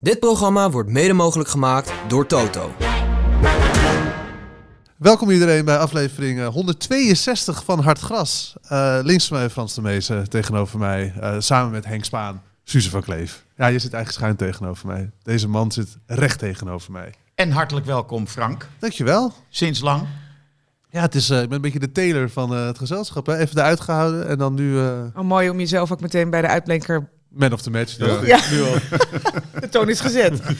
Dit programma wordt mede mogelijk gemaakt door Toto. Welkom iedereen bij aflevering 162 eh, van Hartgras. Gras. Eh, links van mij Frans de Meese, tegenover mij, eh, samen met Henk Spaan, Suze van Kleef. Ja, je zit eigenlijk schuin tegenover mij. Deze man zit recht tegenover mij. En hartelijk welkom Frank. Dankjewel. Sinds lang. Ja, het is, ik ben een beetje de teler van het gezelschap. Even de uitgehouden en dan nu... Oh, mooi om jezelf ook meteen bij de uitblinker Man of the match. ja. Nu al. de toon is gezet.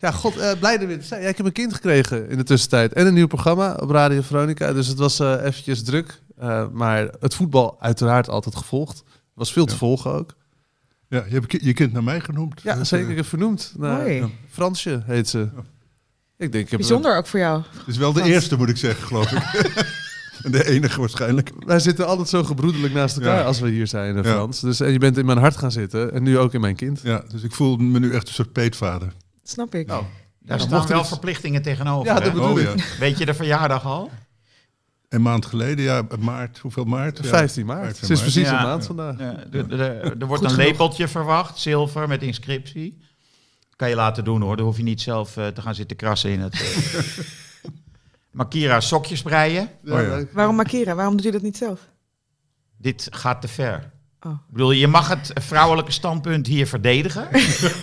Ja, god, uh, blij weer zijn. Ja, ik heb een kind gekregen in de tussentijd. En een nieuw programma op Radio Veronica. Dus het was uh, eventjes druk. Eh, maar het voetbal uiteraard altijd gevolgd. Was veel te volgen ook. Ja, je hebt je kind naar mij genoemd. Ja, zeker. Ik vernoemd. Naar, Fransje heet ze. Ik denk, ik heb Bijzonder ook voor jou. Het is wel de eerste, moet ik zeggen, geloof ik. De enige waarschijnlijk. Wij zitten altijd zo gebroedelijk naast elkaar als we hier zijn, in eh, Frans. Dus en je bent in mijn hart gaan zitten en nu ook in mijn kind. Ja, dus ik voel me nu echt een soort peetvader. snap ik. Nou, daar staan wel verplichtingen tegenover. Ja, dat bedoel oh, ik. Weet je de verjaardag al? Een maand geleden, ja, maart. Hoeveel maart? 15 maart. het is precies een maand vandaag. Ja, er wordt een lepeltje verwacht, zilver met inscriptie. Kan je laten doen hoor, dan hoef je niet zelf eh, te gaan zitten krassen in het. Eh, Makira sokjes breien. Oh, Waarom Makira? Waarom doet u dat niet zelf? Dit gaat te ver. Oh. Ik bedoel, je mag het vrouwelijke standpunt hier verdedigen.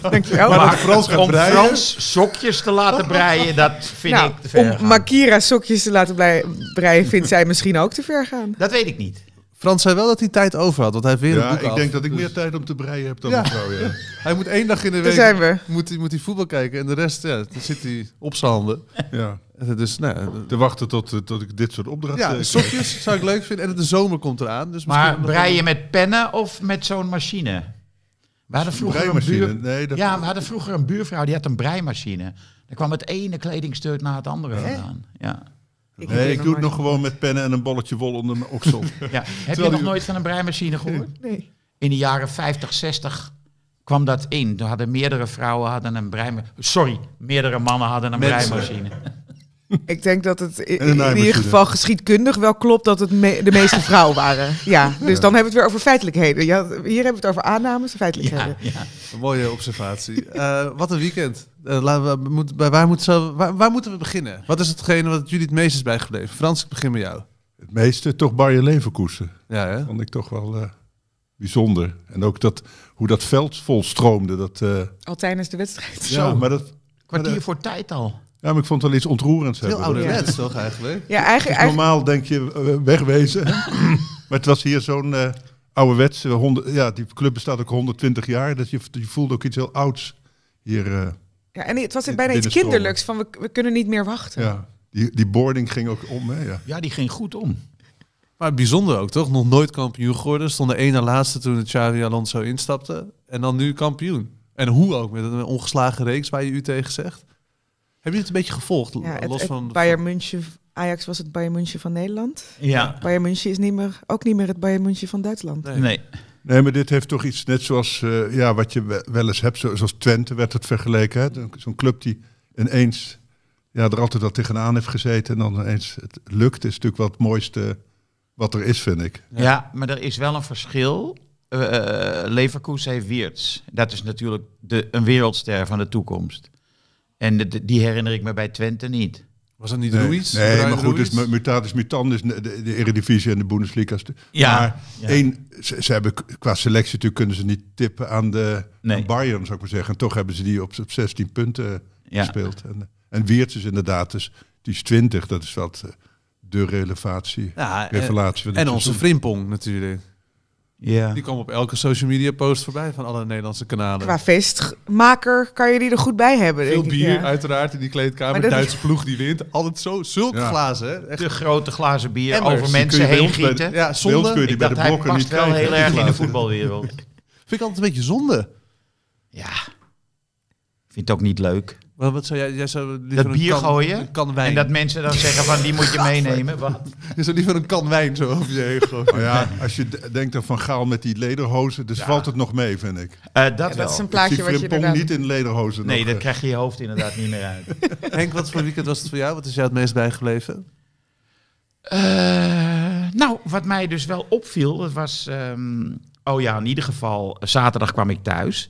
Dankjewel. Maar, maar Frans om breien? Frans sokjes te laten breien, dat vind nou, ik te ver om gaan. sokjes te laten breien, vindt zij misschien ook te ver gaan. Dat weet ik niet. Frans zei wel dat hij tijd over had, want hij heeft weer ja, ik denk dat ik meer dus- tijd om te breien heb dan ja. mevrouw, ja. hij moet één dag in de week... Moet, hij, moet hij voetbal kijken en de rest, ja, dan zit hij op zijn handen. Ja. Dus, nou, te wachten tot, eh, tot ik dit soort opdrachten... Ja, sokjes zou ik leuk vinden. En de zomer komt eraan. Dus maar breien je met pennen of met zo'n machine? We vroeger een, ja, we hadden vroeger een buurvrouw, die had een breimachine. Daar kwam het ene kledingstuk na het andere aan. Ja nee, ik doe het nog gewoon met pennen en een bolletje wol onder mijn oksel. ja. Heb je nog nooit van een breimachine gehoord? Nee. In de jaren 50, 60 kwam dat in. Toen hadden meerdere vrouwen hadden een breimachine. Sorry, meerdere mannen hadden een Mensen. breimachine. Ik denk dat het in, ieder geval geschiedkundig wel klopt dat het de meeste vrouwen waren. Ja, dus dan hebben we het weer over feitelijkheden. Ja, hier hebben we het over aannames en feitelijkheden. Ja, ja. Een mooie observatie. Eh, wat een weekend. Eh, laten we, waar, moet zo, waar, waar, moeten we beginnen? Wat is hetgene wat jullie het meest is bijgebleven? Frans, ik begin met jou. Het meeste toch Barje Leverkusen. Ja, hè? Vond ik toch wel eh, bijzonder. En ook dat, hoe dat veld volstroomde. Dat, Al tijdens de wedstrijd. Ja, maar dat... Kwartier voor tijd al. Ja, maar ik vond het wel iets ontroerends Heel ouderwets toch eigenlijk? Ja, eigenlijk, normaal denk je eh, wegwezen. maar het was hier zo'n uh, eh, ouderwets. ja, die club bestaat ook 120 jaar. Dat dus je, je voelde ook iets heel ouds hier. Eh, ja, en het was in bijna iets kinderlijks. Van we, kunnen niet meer wachten. Ja, die, die boarding ging ook om. Hè, ja. ja, die ging goed om. Maar bijzonder ook, toch? Nog nooit kampioen geworden. Stond de ene laatste toen het Xavi Alonso instapte. En dan nu kampioen. En hoe ook, met een ongeslagen reeks waar je u tegen zegt. Hebben jullie het een beetje gevolgd? los van Bayern München, Ajax was het Bayern München van Nederland. Ja. Bayern München is niet meer, ook niet meer het Bayern München van Duitsland. Nee. nee. maar dit heeft toch iets net zoals eh, ja, wat je wel eens hebt, zoals Twente werd het vergeleken. Zo'n club die ineens ja, er altijd wat tegenaan heeft gezeten en dan ineens het lukt, is natuurlijk wat het mooiste wat er is, vind ik. Ja, maar er is wel een verschil. Uh, Leverkusen heeft Wiertz. Dat is natuurlijk de, een wereldster van de toekomst. En de, die herinner ik me bij Twente niet. Was dat niet Ruiz? Nee, maar goed, dus Ruiz? dus mutatis mutandis, de, de Eredivisie en de Bundesliga. Ja. Maar één, ze, hebben qua selectie natuurlijk kunnen ze niet tippen aan de Bayern, zou ik maar zeggen. En toch hebben ze die op, op 16 punten eh, gespeeld. En, eh, en Wiertz is inderdaad, dus, die is 20, dat is wat eh, de relevatie, ja, revelatie. Van en, en onze Frimpong natuurlijk. Ja. Die komen op elke social media post voorbij van alle Nederlandse kanalen. Qua feestmaker kan je die er goed bij hebben. Veel bier, uiteraard, in die kleedkamer. Duitse ploeg die wint. Altijd zo, zulke glazen. Hè? Echt. De grote glazen bier over mensen heen gieten. De, ja, zonde. kun je die bij de niet krijgen. heel erg in de voetbalwereld. Vind ik altijd een beetje zonde. Ja. Vind het ook niet leuk. Wat, wat zou jij, jij zou dat bier een kan, gooien en dat mensen dan zeggen van die moet je meenemen. Is Je zou liever een kan wijn zo over je heen ja, als je denkt aan Van Gaal met die lederhozen, dus valt het nog mee, vind ik. Eh, dat, is een plaatje wat je niet in lederhozen. Nee, dan dat eh. krijg je je hoofd inderdaad niet meer uit. Henk, wat voor weekend was het voor jou? Wat is jou het meest bijgebleven? Eh, nou, wat mij dus wel opviel, dat was... Ehm, oh ja, in ieder geval, zaterdag kwam ik thuis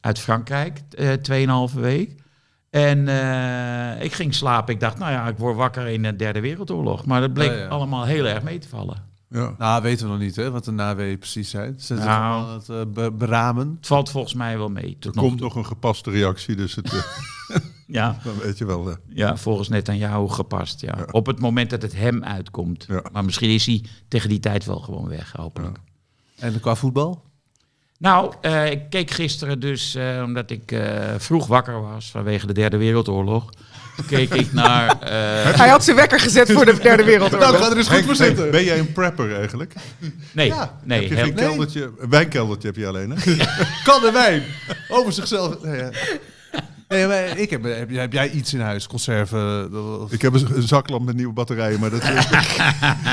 uit Frankrijk, tweeënhalve week. En eh, ik ging slapen. Ik dacht, nou ja, ik word wakker in de derde wereldoorlog. Maar dat bleek allemaal heel erg mee te vallen. Ja. Nou, weten we nog niet, hè, wat de naweeën precies zijn. Ze nou, aan het uh, beramen. Het valt volgens mij wel mee. er komt toe. nog een gepaste reactie, dus het... Eh, ja. Dan weet je wel. ja, volgens net aan jou gepast, ja. Op het moment dat het hem uitkomt. Maar misschien is hij tegen die tijd wel gewoon weg, hopelijk. En qua voetbal? Nou, eh, ik keek gisteren dus, eh, omdat ik eh, vroeg wakker was vanwege de Derde Wereldoorlog. Keek ik naar. Hij had zijn wekker gezet voor de Derde Wereldoorlog. nou, gaat er dus goed voor zitten. ben jij een prepper eigenlijk? Nee. nee je keldertje, Een wijnkeldertje heb je alleen. Hè? kan de wijn. Over zichzelf. ja. Nee, maar ik heb, heb, heb, jij iets in huis? Conserven? Eh, ik heb een, zaklamp met nieuwe batterijen, maar dat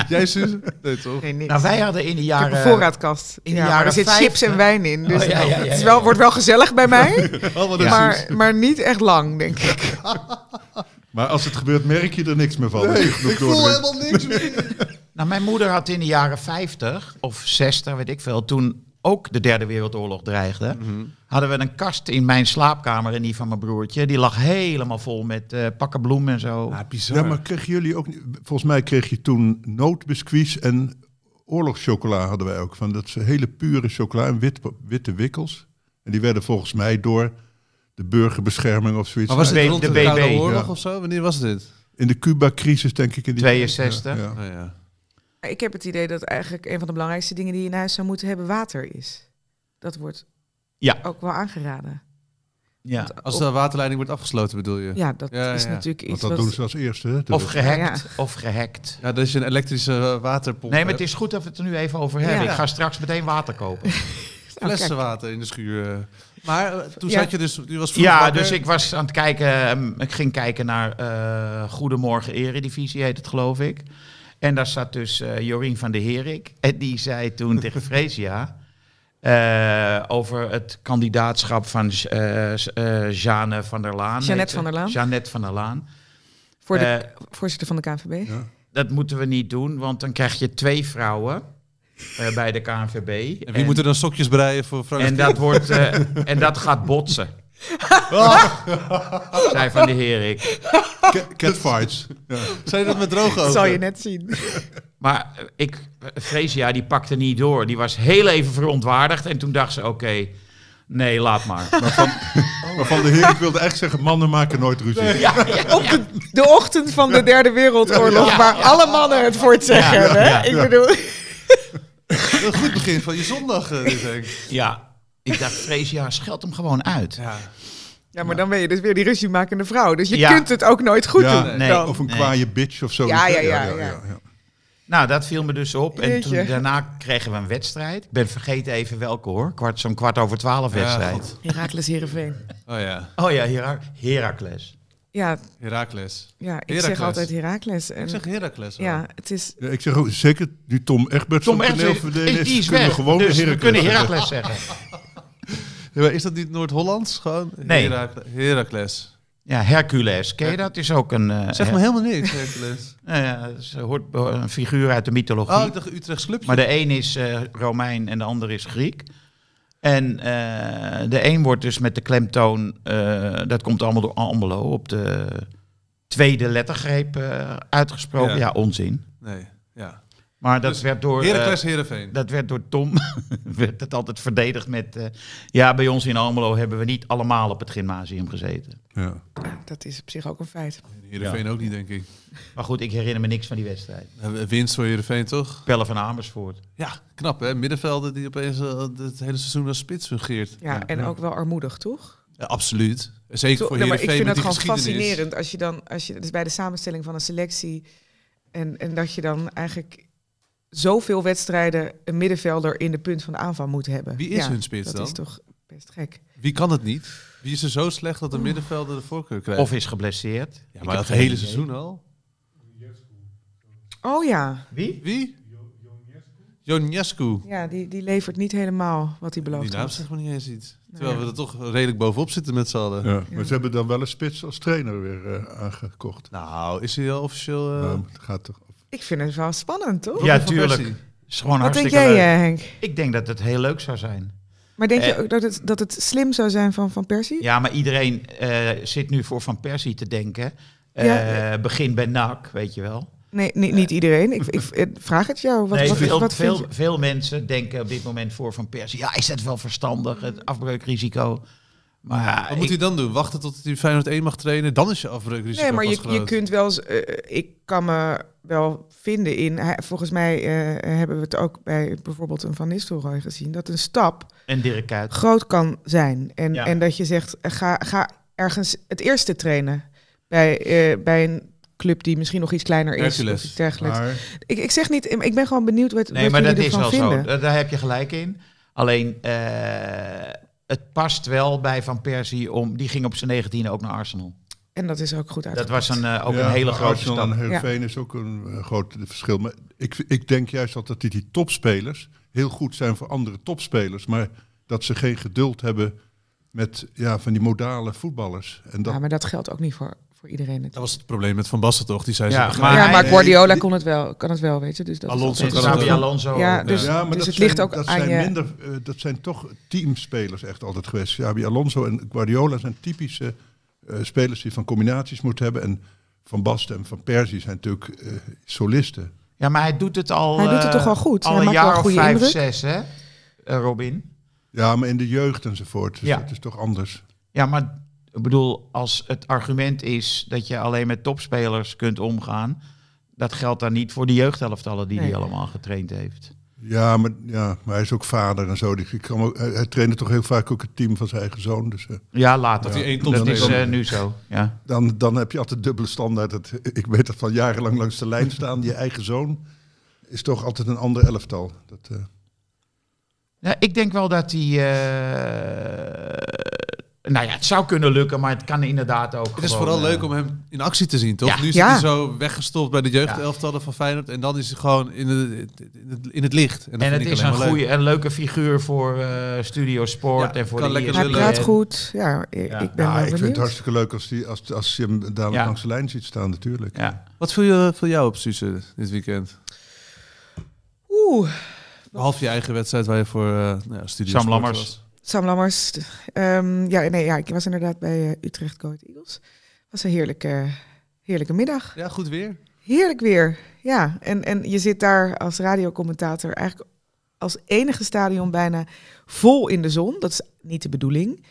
jij, Nee, toch? Nee, nou, wij hadden in de jaren... een voorraadkast. In de jaren er zit chips en wijn in. Dus oh, het wel, wordt wel gezellig bij mij, oh, maar, maar niet echt lang, denk ik. maar als het gebeurt, merk je er niks meer van. Nee, ik voel helemaal niks meer. Nou, mijn moeder had in de jaren 50 of 60, weet ik veel, toen ook de derde wereldoorlog dreigde, mhm. hadden we een kast in mijn slaapkamer en die van mijn broertje. Die lag helemaal vol met uh, pakken bloemen en zo. Ja, maar kregen jullie ook... Volgens mij kreeg je toen noodbiscuits en oorlogschocola hadden wij ook. Van dat hele pure chocola en wit, witte wikkels. En die werden volgens mij door de burgerbescherming of zoiets... Maar was de, de, BB? Oorlog of zo? Wanneer was dit? In de Cuba-crisis denk ik. In die 62. ja. ja. Oh ik heb het idee dat eigenlijk een van de belangrijkste dingen die je in huis zou moeten hebben water is. Dat wordt ja. ook wel aangeraden. Ja, als de waterleiding wordt afgesloten bedoel je? Ja, dat is natuurlijk iets dat wat... doen ze als eerste. Of gehackt. of gehackt. Ja, dat is een elektrische eh, waterpomp. Nee, maar eh. het is goed dat we het er nu even over hebben. Ik ga straks meteen water kopen. Nou, Flessenwater in de schuur. Eh. Maar toen zat je dus... Je was ja, dus ik was aan het kijken... Ehm, ik ging kijken naar uh, Goedemorgen Eredivisie, heet het geloof ik. En daar zat dus uh, Jorien van der Herik. En die zei toen tegen Freesia... Eh, over het kandidaatschap van uh, Jeanne van der Laan. Jeannette van der Laan. Jeannette van der Laan. Voor de voorzitter van de KNVB. Ja. Dat moeten we niet doen, want dan krijg je twee vrouwen bij de KNVB. En wie moeten dan sokjes breien voor vrouwen? En dat, en dat gaat botsen. Zij van de Herik. Catfights. Ja. Zou je dat met droge ogen? zal je net zien. Maar eh, ik, eh, Fresia, die pakte niet door. Die was heel even verontwaardigd. En toen dacht ze, oké, nee, laat maar. van, oh. maar van de Herik wilde echt zeggen, mannen maken nooit ruzie. Ja, Op de, de, ochtend van de Derde Wereldoorlog, waar alle mannen het voor het zeggen Ik bedoel... Een goed begin van je zondag, eh, denk ik. Ja, ik dacht, vrees, ja, scheld hem gewoon uit. Ja. Ja, maar dan ben je dus weer die ruziemakende vrouw. Dus je kunt het ook nooit goed ja, doen. Nee, Of een nee. bitch of zo. Ja ja ja, Nou, dat viel me dus op. En toen, daarna kregen we een wedstrijd. Ik ben vergeten even welke hoor. Kwart, Zo'n kwart over twaalf wedstrijd. Herakles Heerenveen. Oh ja. Oh ja, hera Herakles. Ja. Herakles. Ja, ik zeg altijd Herakles. En ik zeg Herakles. Ja, het is... Ja, ik zeg ook zeker nu Tom Egbert Tom Egberts is, is, is, kunnen dus zeggen. is dat niet Noord-Hollands? Gewoon Herakles. Ja, Hercules. Ken je dat? Is ook een. Eh, zeg me helemaal niks, Hercules. ja, ze dus hoort een figuur uit de mythologie. Oh, de Utrechts clubje. Maar de een is eh, Romein en de ander is Griek. En eh, de een wordt dus met de klemtoon, dat komt allemaal door Almelo, op de tweede lettergreep uitgesproken. Ja. ja, onzin. Nee, ja. Maar dat dus werd door. Heracles Herenveen. Eh, dat werd door Tom. werd het altijd verdedigd met. Eh, ja, bij ons in Almelo hebben we niet allemaal op het gymnasium gezeten. Ja. Dat is op zich ook een feit. Herenveen ook niet, denk ik. Maar goed, ik herinner me niks van die wedstrijd. Eh, winst voor Herenveen toch? Pelle van Amersfoort. Ja, knap hè. Middenvelden die opeens het hele seizoen als spits fungeert. Ja, en ook wel armoedig, toch? absoluut. Zeker voor nou, maar Ik vind het gewoon fascinerend als je dan, als je, dus bij de samenstelling van een selectie. En, en dat je dan eigenlijk zoveel wedstrijden een middenvelder in de punt van de aanval moet hebben. Wie is hun spits dan? Dat is toch best gek. Wie kan het niet? Wie is er zo slecht dat een middenvelder de voorkeur krijgt? Of is geblesseerd. Ja, maar dat hele seizoen al. Oh ja. Wie? Wie? Jonjescu. Ja, die, die levert niet helemaal wat hij belooft. Die naam zegt maar niet eens iets. Nou Terwijl we er toch redelijk bovenop zitten met z'n allen. Ja, maar ze hebben dan wel een spits als trainer weer eh, aangekocht. Nou, is hij al officieel... Uh... het gaat toch... Ik vind het wel spannend, toch? Ja, tuurlijk. gewoon Wat denk jij, leuk. Eh, Henk? Ik denk dat het heel leuk zou zijn. Maar denk je eh, ook dat het, dat het slim zou zijn van Van Persie? Ja, maar iedereen eh, zit nu voor Van Persie te denken. Begin bij NAC, weet je wel. Nee, niet, niet iedereen. Ik, ik, vraag het jou. Wat, wat, veel, veel, veel, mensen denken op dit moment voor Van Persie. Ja, is dat wel verstandig? Het afbreukrisico. Maar wat moet hij dan doen? Wachten tot hij Feyenoord 1 mag trainen? Dan is je afbreukrisico Nee, maar je, je kunt wel... Eh, ik kan me wel vinden in... volgens mij eh, hebben we het ook bij bijvoorbeeld een Van Nistelrooy gezien... dat een stap en Dirk groot kan zijn. En, en dat je zegt, eh, ga, ga ergens het eerste trainen. Bij, bij een club die misschien nog iets kleiner is. Of ik, ik zeg niet, ik ben gewoon benieuwd wat, nee, maar dat is wel Zo. Daar heb je gelijk in. Alleen, het past wel bij Van Persie om. Die ging op zijn negentiende ook naar Arsenal. En dat is ook goed uit. Dat was een, eh, ook een hele grote Arsenal stap. En Heerenveen is ook een eh, groot verschil. Maar ik, ik denk juist dat die, die topspelers heel goed zijn voor andere topspelers. Maar dat ze geen geduld hebben met ja, van die modale voetballers. En dat... Ja, maar dat geldt ook niet voor voor iedereen. dat was het probleem met Van Basten toch? Die zei ja, ze maar, ja, maar Guardiola kon het wel, kan het wel, weet je. Dus dat Alonso, is Alonso. Alonso. Ja, dus, maar dus dat het zijn, ligt ook dat aan zijn je... Minder, eh, dat zijn toch teamspelers echt altijd geweest. Xabi Alonso en Guardiola zijn typische eh, spelers die van combinaties moeten hebben. En Van Basten en Van Persie zijn natuurlijk eh, solisten. Ja, maar hij doet het al... Hij doet het toch wel goed. Al een jaar of vijf, zes, hè, Robin? Ja, maar in de jeugd enzovoort. Dus ja. dat is toch anders. Ja, maar ik bedoel, als het argument is dat je alleen met topspelers kunt omgaan, dat geldt dan niet voor de jeugdhelftallen die hij allemaal getraind heeft. Ja maar, ja, maar hij is ook vader en zo. Dus kan ook, hij, traint trainde toch heel vaak ook het team van zijn eigen zoon. Dus, eh. ja, later. dat is eh, nu zo. Ja. Dan, dan heb je altijd dubbele standaard. ik weet dat van jarenlang langs de lijn staan. Je eigen zoon is toch altijd een ander elftal. Dat, eh. ja, ik denk wel dat hij nou ja, het zou kunnen lukken, maar het kan inderdaad ook. Het is vooral leuk eh, om hem in actie te zien, toch? Ja. Nu is hij dus zo weggestopt bij de jeugdelftallen van Feyenoord. En dan is hij gewoon in, in het licht. En, en het is een goede en leuke figuur voor eh, Studio Sport en voor de lekker e Hij praat goed. Ja, ik, ben ik vind het hartstikke leuk als, die, als, als je hem daar langs de lijn ziet staan, natuurlijk. Wat voel je, voor jou op, Suze, dit weekend? Oeh. Half je eigen wedstrijd waar je voor uh, nou, Studio Sam Lammers. Was. Sam Lammers. Ehm, ja, nee, ja, ik was inderdaad bij eh, Utrecht Go Eagles. was een heerlijke, heerlijke middag. Ja, goed weer. Heerlijk weer, ja. En, en je zit daar als radiocommentator eigenlijk als enige stadion bijna vol in de zon. Dat is niet de bedoeling,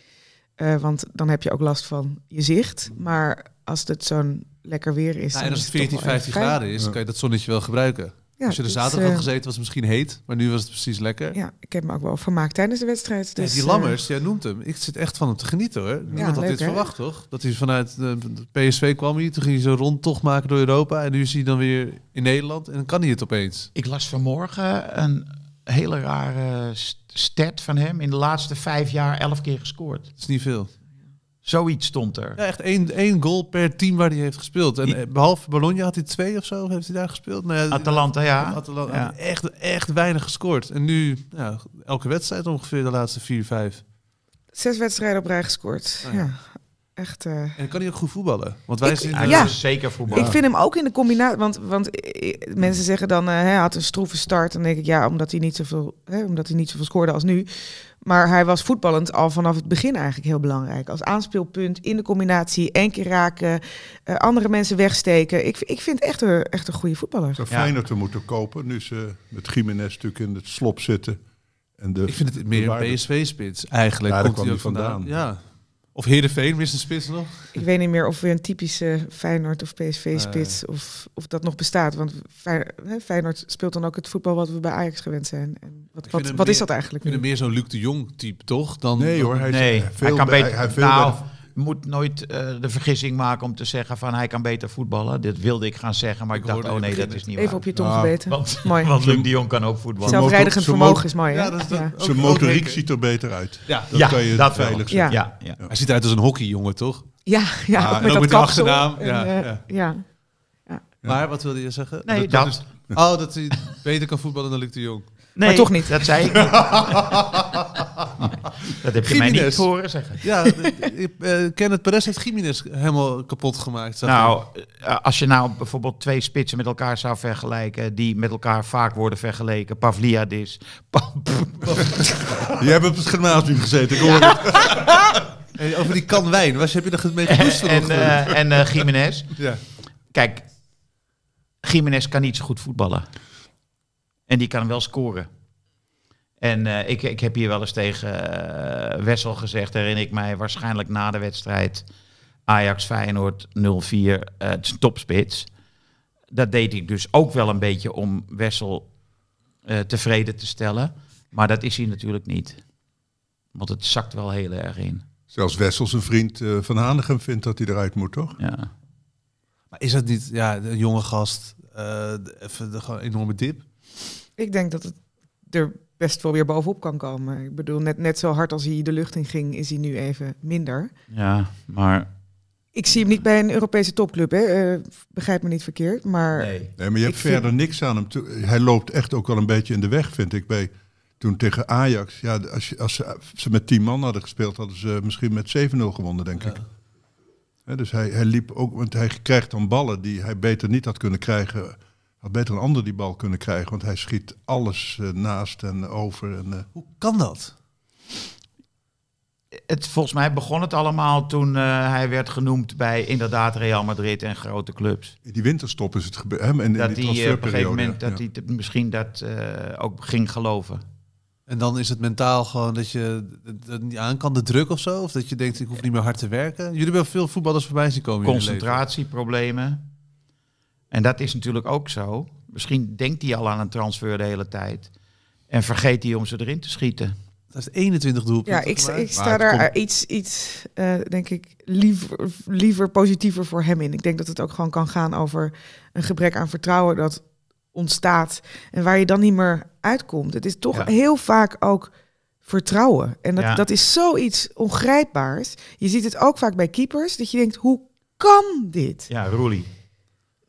eh, want dan heb je ook last van je zicht. Maar als het zo'n lekker weer is... Nou, en als het 14, 15 graden is, kan je dat zonnetje wel gebruiken. Ja, Als je er zaterdag had eh, gezeten, was het misschien heet, maar nu was het precies lekker. Ja, ik heb me ook wel vermaakt tijdens de wedstrijd. Dus, ja, die eh, Lammers, jij noemt hem. Ik zit echt van hem te genieten hoor. Niemand had dit verwacht, toch? Dat hij vanuit de eh, PSV kwam hier, toen ging hij zo'n rondtocht maken door Europa. En nu is hij dan weer in Nederland en dan kan hij het opeens. Ik las vanmorgen een hele rare stat van hem. In de laatste vijf jaar elf keer gescoord. Dat is niet veel. Zoiets stond er. Ja, echt één, één goal per team waar hij heeft gespeeld. En behalve Bologna had hij twee of zo, heeft hij daar gespeeld. Nou Atalanta, ja. Atalanta, Echt, echt weinig gescoord. En nu nou, elke wedstrijd ongeveer de laatste vier, vijf. Zes wedstrijden op rij gescoord. Oh, ja. Echt, eh, En kan hij ook goed voetballen? Want wij zien hem ja. zeker voetballen. Ik vind hem ook in de combinatie. Want, want eh, mensen zeggen dan, eh, hij had een stroeve start. Dan denk ik, ja, omdat hij niet zoveel, hè, omdat hij niet zoveel scoorde als nu. Maar hij was voetballend al vanaf het begin eigenlijk heel belangrijk. Als aanspeelpunt in de combinatie, één keer raken, eh, andere mensen wegsteken. Ik, ik vind echt een, echt een goede voetballer. Het zou ja. fijner te moeten kopen, nu ze met Jiménez natuurlijk in het slop zitten. En de, ik vind het meer een PSV-spits eigenlijk. Daar komt hij vandaan. vandaan. Ja. Of Heerenveen, mist een spits nog? Ik weet niet meer of we een typische Feyenoord of PSV-spits... of, of dat nog bestaat. Want Feyenoord speelt dan ook het voetbal wat we bij Ajax gewend zijn. En wat wat, is dat eigenlijk? Ik vind meer zo'n Luc de Jong-type, toch? Dan, nee hoor, hij, nee, veel, hij kan beter... Hij, veel nou, moet nooit eh, de vergissing maken om te zeggen van hij kan beter voetballen. Dit wilde ik gaan zeggen, maar ik, dacht, oh nee, dat is niet Even op je tong ah, gebeten. Want, mooi. want Luc de Jong kan ook voetballen. Zelfrijdigend vermogen is mooi, hè? Ja, dat, Zijn motoriek ziet er beter uit. Ja, dat kan je dat veilig Ja. Hij ziet eruit als een hockeyjongen, toch? Ja, ja ah, met, ook ja. Eh, achternaam. ja. Maar wat wilde je zeggen? Oh, dat hij beter kan voetballen dan Luc de Jong. Nee, maar toch niet, dat zei ik dat heb je mij niet horen zeggen. Ja, uh, Kenneth Perez heeft Jiménez helemaal kapot gemaakt. Nou, eh, als je nou bijvoorbeeld twee spitsen met elkaar zou vergelijken... die met elkaar vaak worden vergeleken. Pavliadis. Pa Jij hebt op het gymnasium gezeten, ik hoor het. over die kan wijn, was heb je er het mee En, uh, en Jiménez. Ja. Kijk, Jiménez kan niet zo goed voetballen. En die kan wel scoren. En eh, ik, ik heb hier wel eens tegen eh, Wessel gezegd, herinner ik mij, waarschijnlijk na de wedstrijd Ajax-Feyenoord 0-4, uh, eh, topspits. Dat deed ik dus ook wel een beetje om Wessel tevreden te stellen. Maar dat is hij natuurlijk niet. Want het zakt wel heel erg in. Zelfs Wessel, zijn vriend Van Hanegem, vindt dat hij eruit moet, toch? Ja. Maar is dat niet, ja, een jonge gast, even de, een enorme dip? Ik denk dat het er best wel weer bovenop kan komen. Ik bedoel, net, net zo hard als hij de lucht in ging, is hij nu even minder. Ja, maar ik zie hem niet bij een Europese topclub, hè? Eh, begrijp me niet verkeerd. Maar, nee. nee maar je hebt verder niks aan hem. Hij loopt echt ook wel een beetje in de weg, vind ik. Bij, toen tegen Ajax. Ja, als, als ze, met tien man hadden gespeeld, hadden ze misschien met 7-0 gewonnen, denk ik. dus hij, hij liep ook, want hij krijgt dan ballen die hij beter niet had kunnen krijgen had beter een ander die bal kunnen krijgen, want hij schiet alles eh, naast en over. En, eh, Hoe kan dat? Het, volgens mij begon het allemaal toen eh, hij werd genoemd bij inderdaad Real Madrid en grote clubs. die winterstop is het gebeurd. En, dat die hij op een gegeven moment dat hij misschien dat ook ging geloven. En dan is het mentaal gewoon dat je dat niet aan kan, de druk of zo? Of dat je denkt, ik hoef niet meer hard te werken? Jullie hebben veel voetballers voorbij zien komen. Concentratieproblemen en dat is natuurlijk ook zo. Misschien denkt hij al aan een transfer de hele tijd. En vergeet hij om ze erin te schieten. Dat is 21 doelpunten. Ja, ik, ik sta daar eh, iets, iets eh, denk ik, liever, liever positiever voor hem in. Ik denk dat het ook gewoon kan gaan over een gebrek aan vertrouwen dat ontstaat. En waar je dan niet meer uitkomt. Het is toch heel vaak ook vertrouwen. En dat, dat is zoiets ongrijpbaars. Je ziet het ook vaak bij keepers, dat je denkt, hoe kan dit? Ja, Roelie.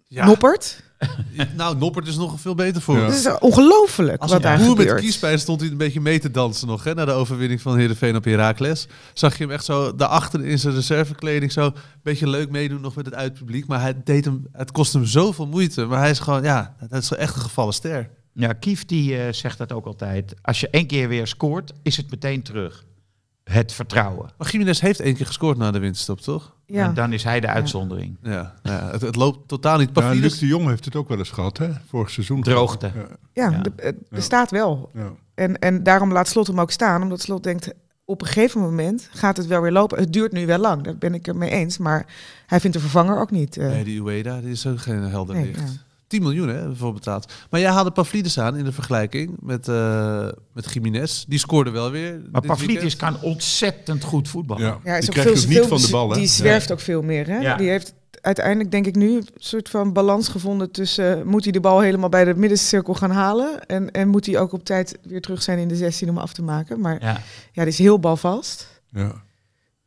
Noppert. nou, Noppert is nog veel beter voor. Het is ongelooflijk wat daar gebeurt. met kiespijn stond hij een beetje mee te dansen nog. Hè, na de overwinning van Heerenveen op Heracles. Zag je hem echt zo daarachter in zijn reservekleding zo een beetje leuk meedoen nog met het uitpubliek. Maar hij deed hem, het kost hem zoveel moeite. Maar hij is gewoon, ja, dat is echt een gevallen ster. Ja, Kief die eh, zegt dat ook altijd. Als je één keer weer scoort, is het meteen terug het vertrouwen. Maar Jiménez heeft één keer gescoord na de winststop, toch? Ja. En dan is hij de uitzondering. Ja, ja het, loopt totaal niet. Nou, Luc de Jong heeft het ook wel eens gehad, hè? Vorig seizoen. Droogte. Ja, het bestaat wel. En, en daarom laat Slot hem ook staan. Omdat Slot denkt, op een gegeven moment gaat het wel weer lopen. Het duurt nu wel lang, daar ben ik het mee eens. Maar hij vindt de vervanger ook niet. Eh. Nee, die Ueda die is ook geen helder licht. 10 miljoen hè, voor betaald. Maar jij haalde Pavlidis aan in de vergelijking met, eh, met Jiménez. Die scoorde wel weer. Maar Pavlidis kan ontzettend goed voetballen. Ja. hij is ook veel, dus niet van de bal. Hè? Die zwerft ook veel meer. Hè? Die heeft uiteindelijk denk ik nu een soort van balans gevonden tussen... Eh, moet hij de bal helemaal bij de middencirkel gaan halen... en, en moet hij ook op tijd weer terug zijn in de 16 om af te maken. Maar ja, die is heel balvast. Ja,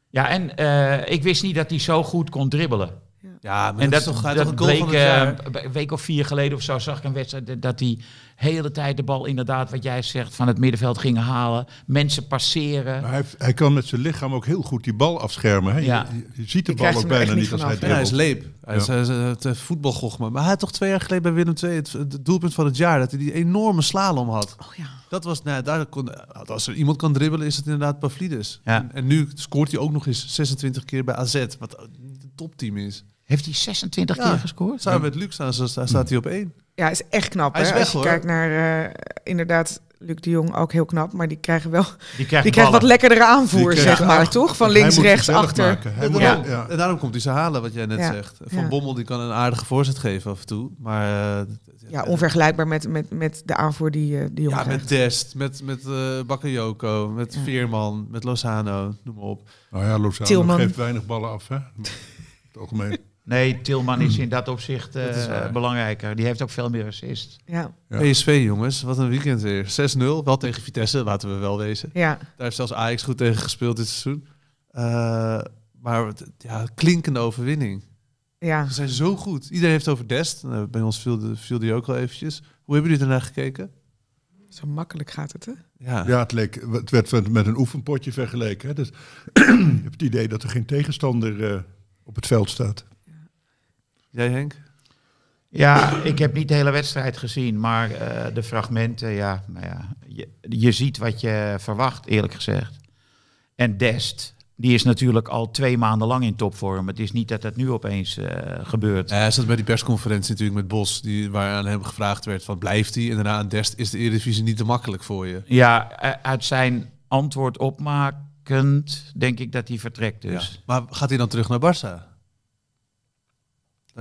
ja en eh, ik wist niet dat hij zo goed kon dribbelen. Ja, en dat, dat, is toch, eh, een week of vier geleden of zo zag ik een wedstrijd dat hij hele tijd de bal inderdaad, wat jij zegt, van het middenveld ging halen. Mensen passeren. hij, hij kan met zijn lichaam ook heel goed die bal afschermen. Hè? Je, ziet de bal ook bijna niet als hij dribbelt. hij is leep. Hij is, eh, het uh, Maar hij had toch twee jaar geleden bij Willem II het, doelpunt van het jaar. Dat hij die enorme slalom had. Oh, ja. Dat was, nou, daar kon, als er iemand kan dribbelen is het inderdaad Pavlidis. En, en, nu scoort hij ook nog eens 26 keer bij AZ. Wat een topteam is. Heeft hij 26 keer gescoord? Samen met Luc staan, staat hij op één. Ja, is echt knap. Hij Is weg, Als je hoor. kijkt naar eh, inderdaad Luc de Jong ook heel knap, maar die krijgen wel die krijgen, wat lekkerdere aanvoer, zeg maar, toch? Van links, rechts, achter. ja. Ja. En daarom komt hij ze halen, wat jij net zegt. Van Bommel die kan een aardige voorzet geven af en toe, maar... Eh, ja, onvergelijkbaar met, met, met de aanvoer die uh, Ja, met Dest, met, met uh, Bakayoko, met Veerman, met Lozano, noem maar op. Nou ja, Lozano Tilman. geeft weinig ballen af, hè? Het algemeen. Nee, Tilman is hmm. in dat opzicht eh, belangrijker. Die heeft ook veel meer assist. Ja. PSV, jongens, wat een weekend weer. 6-0, wel tegen Vitesse, laten we wel wezen. Ja. Daar heeft zelfs Ajax goed tegen gespeeld dit seizoen. Uh, maar ja, klinkende overwinning. Ja. Ze zijn zo goed. Iedereen heeft over Dest. Eh, bij ons viel, die ook al eventjes. Hoe hebben jullie ernaar gekeken? Zo makkelijk gaat het, hè? Ja, ja het, leek, het werd met een oefenpotje vergeleken. Hè? Dus, je hebt het idee dat er geen tegenstander op het veld staat. Jij Henk? Ja, ik heb niet de hele wedstrijd gezien, maar eh, de fragmenten, ja, nou ja je, je, ziet wat je verwacht, eerlijk gezegd. En Dest, die is natuurlijk al twee maanden lang in topvorm. Het is niet dat dat nu opeens eh, gebeurt. Ja, hij zat bij die persconferentie natuurlijk met Bos, die, waar aan hem gevraagd werd van blijft hij? En daarna aan Dest, is de Eredivisie niet te makkelijk voor je? Ja, uit zijn antwoord opmakend denk ik dat hij vertrekt dus. Maar gaat hij dan terug naar Barça?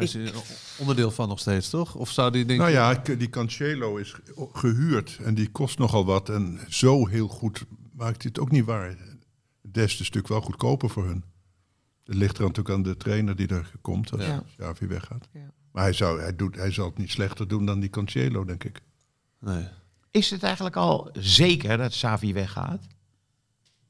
is er onderdeel van nog steeds, toch? Of zou die denken... Nou ja, die Cancelo is gehuurd en die kost nogal wat. En zo heel goed maakt het ook niet waar. Des is stuk wel goedkoper voor hun. Het ligt er natuurlijk aan de trainer die er komt als ja. weggaat. Ja. Maar hij, zou, hij, doet, hij zal het niet slechter doen dan die Cancelo, denk ik. Nee. Is het eigenlijk al zeker dat Savi weggaat?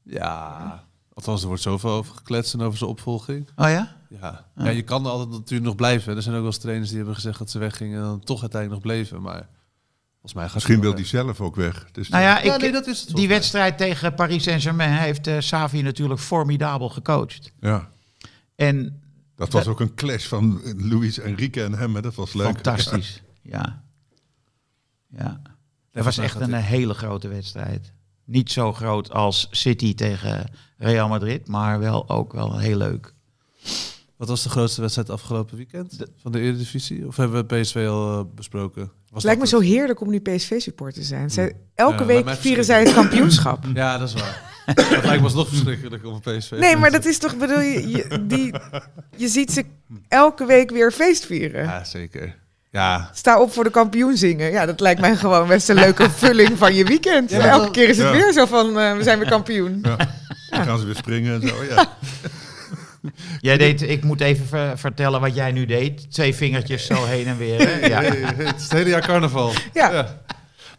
Ja. Althans, er wordt zoveel over gekletst en over zijn opvolging. Oh ja? Ja. Ah. je kan er altijd natuurlijk nog blijven. Er zijn ook wel trainers die hebben gezegd dat ze weggingen en dan toch uiteindelijk nog bleven. Maar volgens mij gaat Misschien wil hij zelf ook weg. Dus nou ja, ik, die wedstrijd tegen Paris Saint-Germain heeft uh, eh, Savi natuurlijk formidabel gecoacht. Ja. En dat was ook een clash van Luis Enrique en hem. Dat was leuk. Fantastisch, Ja. ja. Dat was echt een eh, hele grote wedstrijd. Niet zo groot als City tegen Real Madrid, maar wel ook wel heel leuk. Wat was de grootste wedstrijd afgelopen weekend van de Eredivisie? Of hebben we PSV al eh, besproken? Het Lijkt me zo heerlijk om nu PSV-supporter te zijn. Hmm. elke week vieren zij het kampioenschap. ja, dat is waar. dat lijkt me nog verschrikkelijk om PSV. Nee, maar dat is toch, bedoel je, je, die, je ziet ze elke week weer feest vieren. Ja, zeker. Ja. Sta op voor de kampioen zingen. Ja, dat lijkt mij gewoon best een leuke vulling van je weekend. elke keer is het weer zo van, eh, we zijn weer kampioen. Ja. Dan gaan ze weer springen en zo, ja. Jij deed, ik moet even vertellen wat jij nu deed. Twee vingertjes zo heen en weer. Hè? Ja. het is het hele jaar carnaval. ja.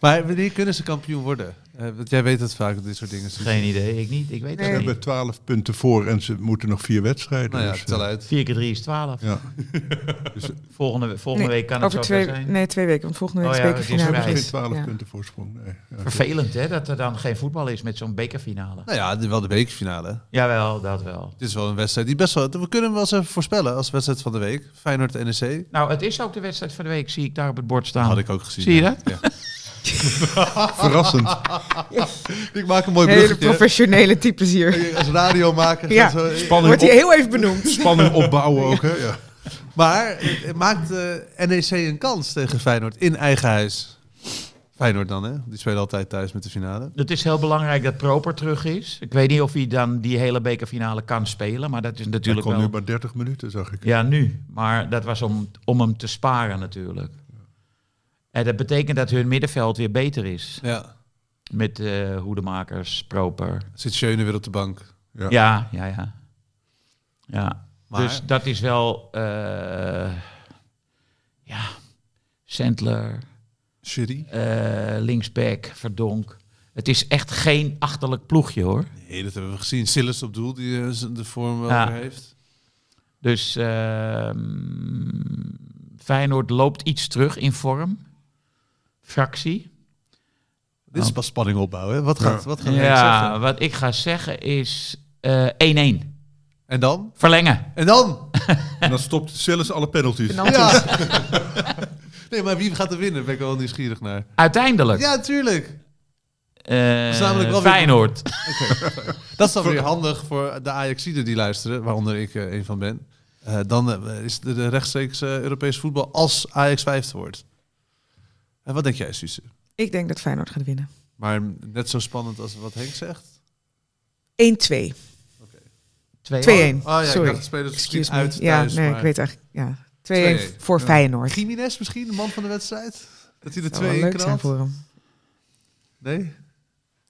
Maar wanneer kunnen ze kampioen worden? Eh, want jij weet het vaak, dit soort dingen. Geen idee, ik niet. Ik weet nee. Ze hebben twaalf punten voor en ze moeten nog vier wedstrijden. Nou ja, dus, eh, uit. Vier keer drie is twaalf. Ja. dus volgende volgende week kan het zo zijn. Nee, twee weken, want volgende week oh, ja, is bekerfinale. Ze hebben twaalf punten voorsprong. Vervelend hè, dat er dan geen voetbal is met zo'n bekerfinale. Nou ja, wel de bekerfinale. Jawel, dat wel. Het is wel een wedstrijd die best wel... We kunnen hem wel eens even voorspellen als wedstrijd van de week. Feyenoord-NEC. Nou, het is ook de wedstrijd van de week, zie ik daar op het bord staan. Had ik ook gezien. Zie je dat? Ja. Verrassend. Ik maak een mooi bruggetje. Hele professionele types hier. Als radiomaker. Ja. Zo, eh, wordt hij heel even benoemd. Spanning opbouwen ook, hè? Ja. Maar maakt eh, NEC een kans tegen Feyenoord in eigen huis? Feyenoord dan, hè? Die spelen altijd thuis met de finale. Het is heel belangrijk dat Proper terug is. Ik weet niet of hij dan die hele bekerfinale kan spelen, maar dat is natuurlijk Hij kon nu maar 30 minuten, zag ik. Ja, nu. Maar dat was om, om hem te sparen natuurlijk. En eh, dat betekent dat hun middenveld weer beter is. Ja. Met uh, hoedemakers, proper. Zit Schöne weer op de bank. Ja, ja, ja. ja. ja. Maar... Dus dat is wel... Uh, ja, Sandler. Shitty. linksback, Verdonk. Het is echt geen achterlijk ploegje hoor. Nee, dat hebben we gezien. Silas op doel, die de vorm wel ja. heeft. Dus ehm, Feyenoord loopt iets terug in vorm fractie. Dit is pas spanning opbouwen. Wat gaat, wat gaat ja, zeggen? wat ik ga zeggen is 1-1. Eh, en dan? Verlengen. En dan? En dan stopt zelfs alle penalties. Ja. nee, maar wie gaat er winnen? Ben ik wel nieuwsgierig naar. Uiteindelijk. Ja, tuurlijk. Eh, namelijk wel Dat is dan weer handig voor de Ajaxiden die luisteren, waaronder ik één eh, een van ben. Eh, dan is de, de rechtstreeks eh, Europees voetbal als Ajax vijfde wordt. En wat denk jij, Suze? Ik denk dat Feyenoord gaat winnen. Maar net zo spannend als wat Henk zegt? 1-2. 2-1. Oh, ja, Sorry. ik dacht spelers uit Ja, nee, ik weet eigenlijk. Ja. 2-1 voor ja. Feyenoord. Jiménez misschien, de man van de wedstrijd? Dat hij de 2 1 knalt? voor hem. Nee?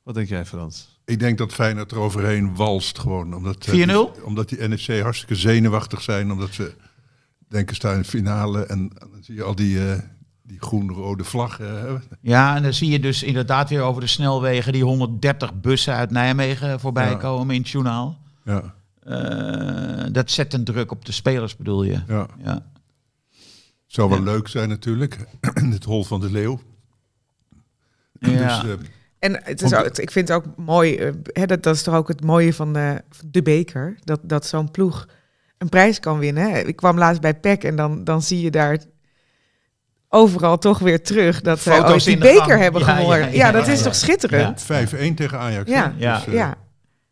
Wat denk jij, Frans? Ik denk dat Feyenoord eroverheen walst gewoon. Omdat, 4-0? omdat die NFC hartstikke zenuwachtig zijn. Omdat ze denken staan in de finale. En, dan zie je al die uh, die groen-rode vlag. Eh, ja, en dan zie je dus inderdaad weer over de snelwegen die 130 bussen uit Nijmegen voorbij komen in het journaal. Ja. Eh, dat zet een druk op de spelers, bedoel je? Ja. Zou wel leuk zijn natuurlijk, het hol van de leeuw. Ja. Dus, eh, en het is ook, ik vind het ook mooi, dat, dat, is toch ook het mooie van de, de beker, dat, dat zo'n ploeg een prijs kan winnen. Ik kwam laatst bij PEC en dan, dan zie je daar overal toch weer terug dat ze eh, ook oh, die beker hebben ja, Ja, dat is toch schitterend? 5-1 tegen Ajax. Ja, dus, eh, ja.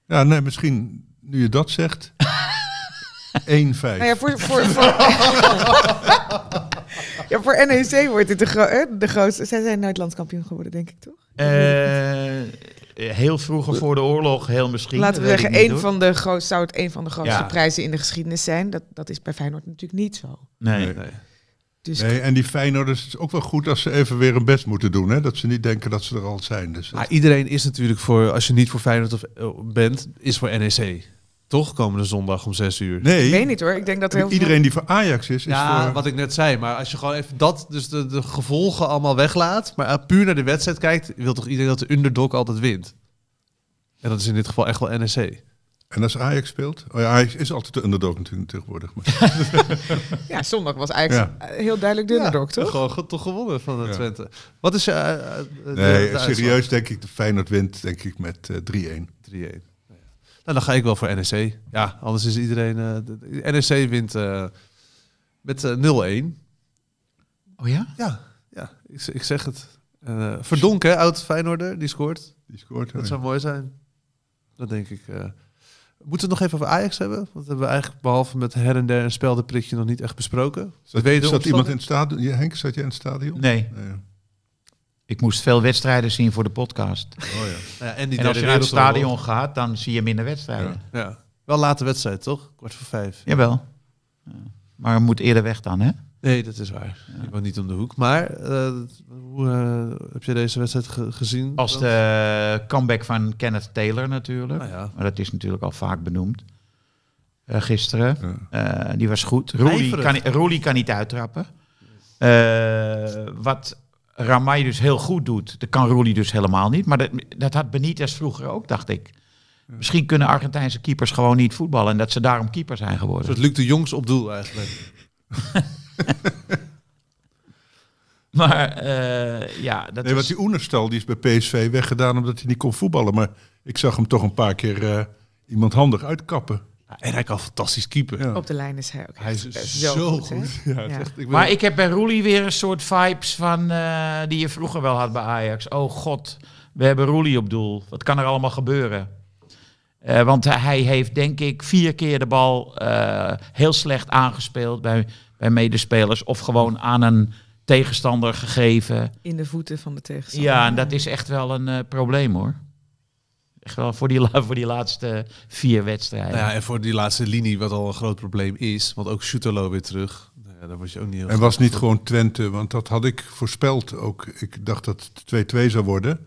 ja. nee, misschien nu je dat zegt. 1-5. Nou ja, voor, voor, voor, voor NEC wordt het de, grootste. Zij zijn nooit landskampioen geworden, denk ik toch? Eh, heel vroeger voor de oorlog, heel misschien. Laten we zeggen, één van de groot, zou het een van de grootste prijzen in de geschiedenis zijn. Dat, dat is bij Feyenoord natuurlijk niet zo. nee. nee. Dus nee, en die Feyenoorders, het is ook wel goed als ze even weer een best moeten doen. Hè? Dat ze niet denken dat ze er al zijn. Dus maar iedereen is natuurlijk voor, als je niet voor Feyenoord eh, bent, is voor NEC. Toch komende zondag om zes uur? Nee. Ik weet niet hoor. Ik denk dat heel Iedereen die voor Ajax is, is Ja, voor... wat ik net zei. Maar als je gewoon even dat, dus de, de gevolgen allemaal weglaat, maar eh, puur naar de wedstrijd kijkt, wil toch iedereen dat de underdog altijd wint? En dat is in dit geval echt wel NEC. En als Ajax speelt? Oh ja, Ajax is altijd de underdog natuurlijk tegenwoordig. Maar. ja, zondag was eigenlijk heel duidelijk de underdog, toch? Gewoon toch gewonnen van de Twente. Wat is... Uh, nee, serieus denk ik, de Feyenoord wint denk ik met 3-1. Eh, 3-1. Nou, nou, dan ga ik wel voor NEC. Ja, anders is iedereen... Uh, NEC wint met 0-1. Oh ja? Ja, ja ik, ik zeg het. Verdonk, hè, oud Feyenoorder, die scoort. Die scoort, Dat zou mooi zijn. Dat denk ik... Moeten we het nog even over Ajax hebben? Want we hebben we eigenlijk behalve met her en der een speldenprikje nog niet echt besproken. Zat, zat iemand in het stadion? Henk, zat jij in het stadion? Nee. Ik moest veel wedstrijden zien voor de podcast. Oh ja. Nou ja en, die als je naar het stadion gaat, dan zie je minder wedstrijden. Ja. Wel late wedstrijd, toch? Kwart voor vijf. Jawel. Ja. Maar moet eerder weg dan, hè? Nee, dat is waar. Ik ben niet om de hoek. Maar eh, hoe eh, heb je deze wedstrijd gezien? Als de comeback van Kenneth Taylor natuurlijk. Nou ja. Maar dat is natuurlijk al vaak benoemd. Eh, gisteren. die was goed. Roelie kan, kan niet uittrappen. wat Ramay dus heel goed doet, dat kan Roelie dus helemaal niet. Maar dat, dat had Benitez vroeger ook, dacht ik. Misschien kunnen Argentijnse keepers gewoon niet voetballen en dat ze daarom keeper zijn geworden. Dus het lukte de Jongs op doel eigenlijk. maar eh, ja, dat nee, is... die Oenerstal die is bij PSV weggedaan omdat hij niet kon voetballen. Maar ik zag hem toch een paar keer eh, iemand handig uitkappen. En hij kan fantastisch keeper. Op de lijn is hij ook Hij is zo, zo goed. Ja, Echt, ik maar ik heb bij Roelie weer een soort vibes van eh, die je vroeger wel had bij Ajax. Oh god, we hebben Roelie op doel. Wat kan er allemaal gebeuren? want hij heeft denk ik vier keer de bal heel slecht aangespeeld. Bij bij medespelers of gewoon aan een tegenstander gegeven. In de voeten van de tegenstander. Ja, en dat is echt wel een eh, probleem hoor. Echt voor die, voor die laatste vier wedstrijden. Nou ja, en voor die laatste linie, wat al een groot probleem is. Want ook Schutterlo weer terug. Nou ja, daar was je ook niet en was niet gewoon Twente, want dat had ik voorspeld ook. Ik dacht dat het 2-2 zou worden.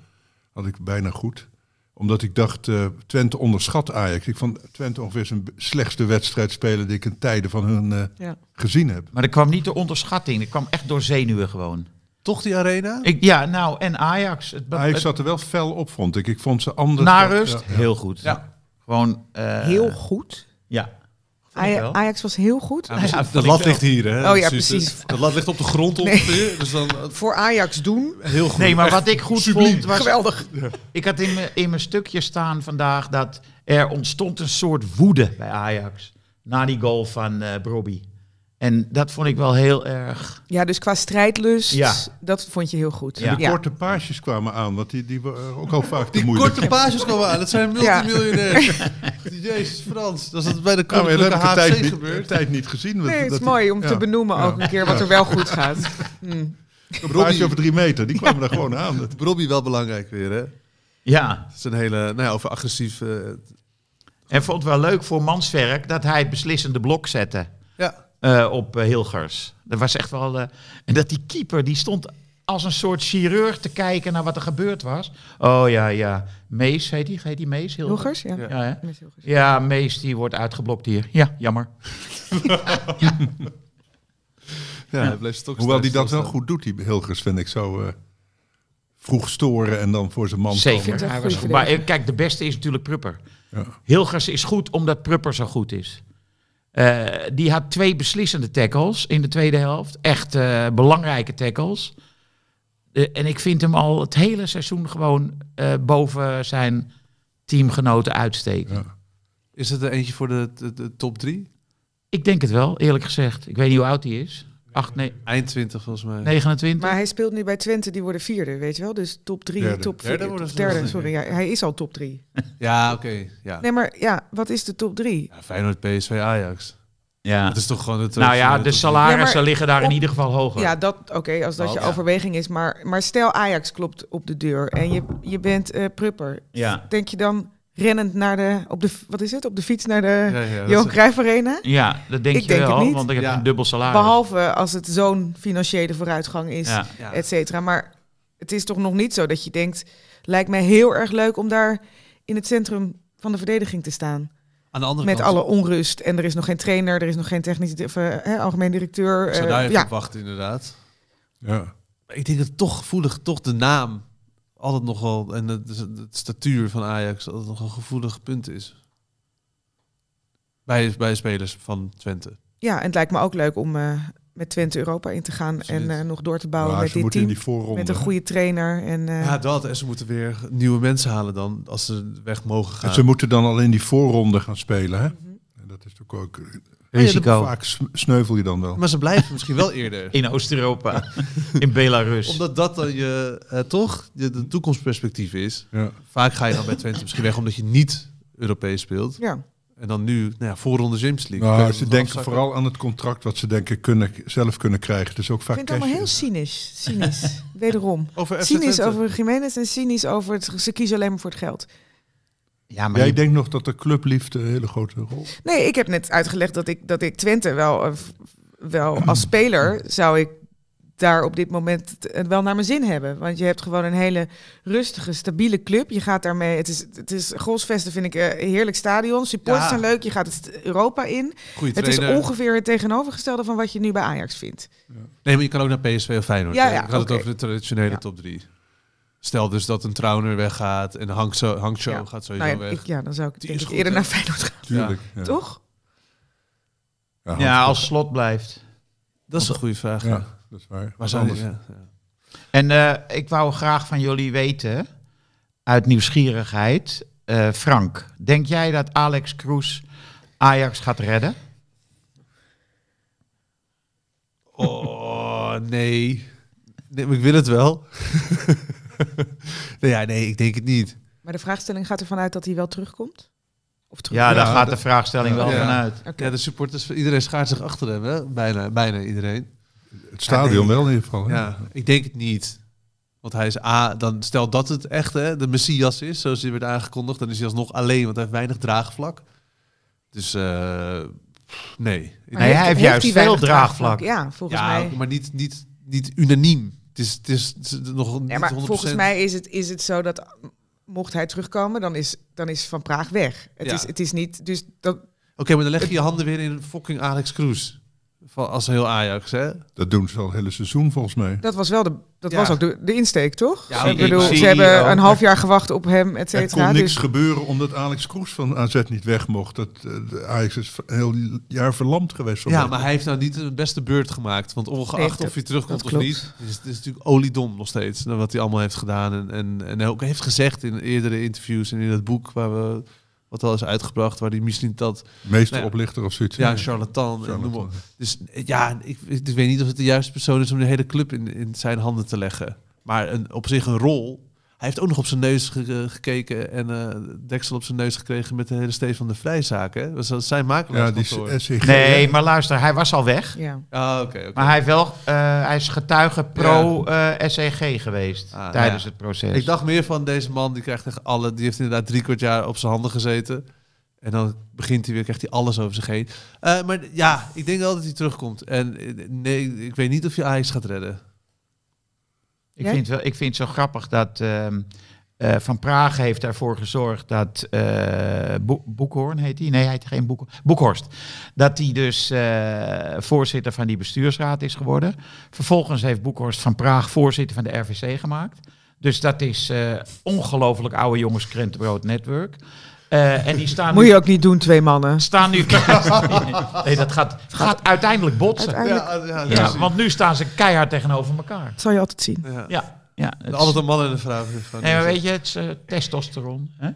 Had ik bijna goed omdat ik dacht, uh, Twente onderschat Ajax. Ik vond Twente ongeveer zijn slechtste wedstrijd spelen die ik in tijden van hun eh, ja. gezien heb. Maar dat kwam niet de onderschatting, dat kwam echt door zenuwen gewoon. Toch die arena? Ik, ja, nou, en Ajax. Het, Ajax zat er wel fel op, vond ik. Ik vond ze anders. Na rust, heel goed. Ja. Gewoon, eh, heel goed? Ja. Ajax was heel goed. Ah, ja, dat lat ligt hier, hè? Oh ja, precies. Eh, de lat ligt op de grond ongeveer. Dus dan, eh, Voor Ajax doen. Heel goed. Nee, maar wat ik goed vond was... Geweldig. Ik had in mijn, in mijn stukje staan vandaag dat er ontstond een soort woede bij Ajax. Na die goal van uh, Broby. En dat vond ik wel heel erg. Ja, dus qua strijdlust, dat vond je heel goed. Ja. De korte paasjes kwamen aan, want die, die waren eh, ook al vaak te moeilijk. korte paasjes kwamen aan, dat zijn multimiljonairs. Ja. Jezus Frans, dat is bij de nou, koninklijke nou, tijd, gebeurd. tijd niet gezien. Nee, het is mooi om te benoemen ook een keer wat er wel goed gaat. Hmm. Een paasje over drie meter, die kwamen daar gewoon aan. Robbie wel belangrijk weer, hè? Ja. Dat is een hele, nou ja, over agressief... Eh, en vond het wel leuk voor Verk dat hij het beslissende blok zette. Ja. Eh, op eh, Hilgers. Dat was echt wel. Eh, en dat die keeper die stond als een soort chirurg te kijken naar wat er gebeurd was. Oh ja, ja. Mees heet die, heet die Mees? Hilgers, ja. Ja, ja. Mees, die wordt uitgeblokt hier. Ja, jammer. ja. toch Hoewel die dat wel goed doet, die Hilgers, vind ik zo. vroeg storen en dan voor zijn man Zeker, Hij was Maar kijk, de beste is natuurlijk Prupper. Ja. Hilgers is goed omdat Prupper zo goed is. Eh, die had twee beslissende tackles in de tweede helft. Echt eh, belangrijke tackles. Eh, en ik vind hem al het hele seizoen gewoon boven zijn teamgenoten uitsteken. Is het er eentje voor de, de, top drie? Ik denk het wel, eerlijk gezegd. Ik weet niet hoe oud hij is. Acht, nee. Eind 20 volgens mij. 29. Maar hij speelt nu bij Twente, die worden vierde, weet je wel? Dus top drie, top vier, derde, top derde sorry. hij is al top drie. ja, oké. ja. Nee, maar ja, wat is de top drie? Ja, Feyenoord, PSV, Ajax. Ja. Dat is toch gewoon het. Nou ja, de salarissen liggen daar in ieder geval hoger. Ja, dat oké, als dat nou, je overweging is. Maar, maar stel Ajax klopt op de deur en je, je bent uh, prupper. Ja. Denk je dan, rennend naar de, op de, wat is het, op de fiets naar de ja, ja, Johan Cruijff Arena. Ja, dat denk ik je wel, want ik heb een dubbel salaris. Behalve als het zo'n financiële vooruitgang is, ja. et cetera. Maar het is toch nog niet zo dat je denkt, lijkt mij heel erg leuk om daar in het centrum van de verdediging te staan. Aan de andere met alle onrust en er is nog geen trainer, er is nog geen technisch eh, algemeen directeur. Ik zou daar eh, ja. wachten inderdaad. Ja. Ik denk dat toch gevoelig toch de naam altijd nog wel, en de het statuur van Ajax, dat het nog een gevoelig punt is. Bij, bij spelers van Twente. Ja, en het lijkt me ook leuk om eh, met Twente Europa in te gaan en eh, nog door te bouwen met die team. met een goede trainer. En, uh... ja, dat. En ze moeten weer nieuwe mensen halen dan, als ze weg mogen gaan. En ze moeten dan al in die voorronde gaan spelen, hè? Mhm. en dat is natuurlijk ook risico. vaak sneuvel je dan wel. Maar ze blijven misschien wel eerder. In Oost-Europa, in Belarus. Omdat dat dan je, eh, toch, de toekomstperspectief is. Ja. Vaak ga je dan bij Twente misschien weg omdat je niet Europees speelt. Ja. En dan nu, nou ja, voorronde Champions League. Nou, ze denken vooral aan het contract wat ze denken kunnen, zelf kunnen krijgen. Dus ook vaak Ik vind het allemaal heel cynisch. Cynisch, wederom. Over cynisch over Jiménez en cynisch over het, ze kiezen alleen maar voor het geld. Ja, maar Jij denkt nog dat de clubliefde een hele grote rol. Nee, ik heb net uitgelegd dat ik, dat ik Twente wel, eh, wel als speler zou ik daar op dit moment eh, wel naar mijn zin hebben. Want je hebt gewoon een hele rustige, stabiele club. Je gaat daarmee. Het is, het is Golsvesten vind ik eh, een heerlijk stadion. Supporters ja. zijn leuk. Je gaat het Europa in. Goeie het is ongeveer het tegenovergestelde van wat je nu bij Ajax vindt. Ja. Nee, maar je kan ook naar PSV of Feyenoord. Ja, ja, het over de traditionele top 3. Stel dus dat een trouwner weggaat en hangshow hangshow zo ja. gaat sowieso nou ja, weg. Ik, ja, dan zou ik, denk eerder naar Feyenoord gaan. Tuurlijk. Ja. Toch? Ja, als slot blijft. Dat is een goede vraag. Ja, dat is waar. Maar anders. En eh, ik wou graag van jullie weten, uit nieuwsgierigheid, eh, Frank, denk jij dat Alex Kroes Ajax gaat redden? Oh, nee. ik wil het wel. Nou ja, nee, ik denk het niet. Maar de vraagstelling gaat ervan uit dat hij wel terugkomt? Of terug... ja, daar gaat de vraagstelling wel vanuit. Ja, de supporters, iedereen schaart zich achter hem, hè? Bijna, bijna iedereen. Het stadion wel in ieder geval. Ja, ik denk het niet. Want hij is A, dan stel dat het echt hè, de Messias is, zoals hij werd aangekondigd, dan is hij alsnog alleen, want hij heeft weinig draagvlak. Dus eh, nee. hij heeft, juist veel draagvlak. Ja, volgens ja, mij. Maar niet, niet, niet unaniem. Het is, nog niet ja, maar Volgens mij is het, is het zo dat mocht hij terugkomen, dan is, dan is Van Praag weg. Het, is, het is niet... Dus Oké, maar dan leg je je handen weer in fucking Alex Cruz als heel Ajax, hè? Dat doen ze al het hele seizoen volgens mij. Dat was wel de, dat was ook de, de, insteek, toch? Ja, ik bedoel, ze hebben eh, een half jaar gewacht op hem, et cetera. Er kon niks dus- gebeuren omdat Alex Kroes van AZ niet weg mocht. Dat, uh, Ajax is heel jaar verlamd geweest. Ja, maar hij heeft nou niet de beste beurt gemaakt. Want ongeacht of hij terugkomt of niet, is het is natuurlijk oliedom nog steeds. Wat hij allemaal heeft gedaan en, en, en ook heeft gezegd in eerdere interviews en in het boek waar we wat al is uitgebracht, waar die misschien dat... Meester nou oplichter of zoiets. Ja, charlatan. Dus ja, ik, ik, weet niet of het de juiste persoon is om de hele club in, in zijn handen te leggen. Maar een, op zich een rol hij heeft ook nog op zijn neus eh, gekeken en eh, deksel op zijn neus gekregen met de hele Stefan de Vrijzaken. Dat was zijn makelaarskantoor. Ja, die nee, maar luister, hij was al weg. Ja. Ah, oké. Maar hij, wel, eh, hij is getuige pro-SEG geweest ah, tijdens het proces. Ik dacht meer van deze man, die krijgt echt alle... Die heeft inderdaad drie kwart jaar op zijn handen gezeten. En dan begint hij weer, krijgt hij alles over zich heen. maar ja, ik denk wel dat hij terugkomt. En nee, ik weet niet of je Ajax gaat redden. Ik, vind, wel, ik vind het zo grappig dat ehm, eh, Van Praag heeft daarvoor gezorgd dat uh, Boekhoorn heet hij? Nee, hij heet geen Boekhoorn. Boekhorst. Dat hij dus eh, voorzitter van die bestuursraad is geworden. Vervolgens heeft Boekhorst Van Praag voorzitter van de RVC gemaakt. Dus dat is ongelooflijk oude jongens krentenbrood netwerk. Eh, en die staan Moet je ook niet doen, twee mannen. Staan nu. nee, dat gaat, gaat uiteindelijk botsen. Ja, want nu staan ze keihard tegenover elkaar. Dat zal je altijd zien. Ja. ja. Het altijd een man en een vrouw. Dus nee, maar weet je, het is eh, testosteron. Hè?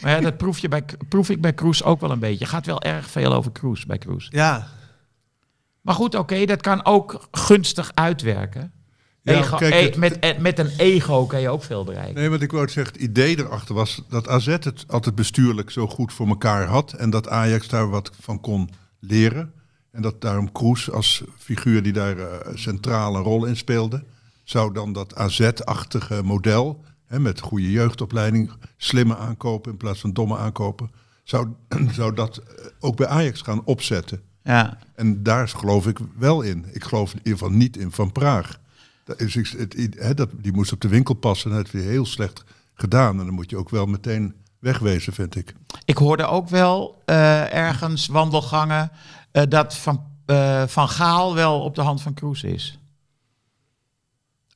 maar ja, dat proef, je bij, proef ik bij Kroes ook wel een beetje. Gaat wel erg veel over Kroes bij Kroes. Ja. Maar goed, oké, dat kan ook gunstig uitwerken. Ego, e- met, e- met een ego kan je ook veel bereiken. Nee, wat ik wou zeggen, het idee erachter was dat AZ het altijd bestuurlijk zo goed voor elkaar had. En dat Ajax daar wat van kon leren. En dat daarom Kroes als figuur die daar uh, centrale rol in speelde, zou dan dat AZ-achtige model, hè, met goede jeugdopleiding, slimme aankopen in plaats van domme aankopen, zou, zou dat eh, ook bij Ajax gaan opzetten. Ja. En daar geloof ik wel in. Ik geloof in ieder geval niet in Van Praag het, dat, die moest op de winkel passen en dat heeft hij heel slecht gedaan. En dan moet je ook wel meteen wegwezen, vind ik. Ik hoorde ook wel eh, ergens wandelgangen eh, dat van, eh, van Gaal wel op de hand van Kroes is.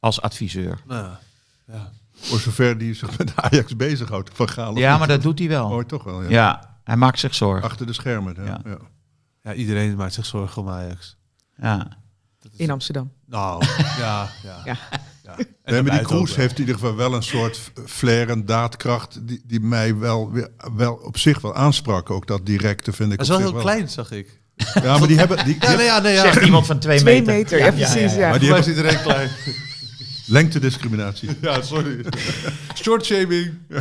Als adviseur. Ja, ja. Voor zover die zich met Ajax bezighoudt, van Gaal. Ja, maar dat doet hij wel. Hoor toch wel, ja. ja. hij maakt zich zorgen. Achter de schermen, Ja. ja. iedereen maakt zich zorgen om Ajax. Ja. Dat is... In Amsterdam. Nou, ja. ja. ja. ja. En die Kroes heeft in ieder geval wel een soort flair en daadkracht die, die mij wel, weer, wel op zich wel aansprak. Ook dat directe vind ik. Dat is wel heel wel. klein, zag ik. Ja, maar die hebben... Die, ja, nee, nou ja, nee, nou ja. Zegt iemand van twee, twee meter. meter ja, precies. Ja, Maar die hebben... iedereen klein. Lengtediscriminatie. Ja, sorry. Short shaming.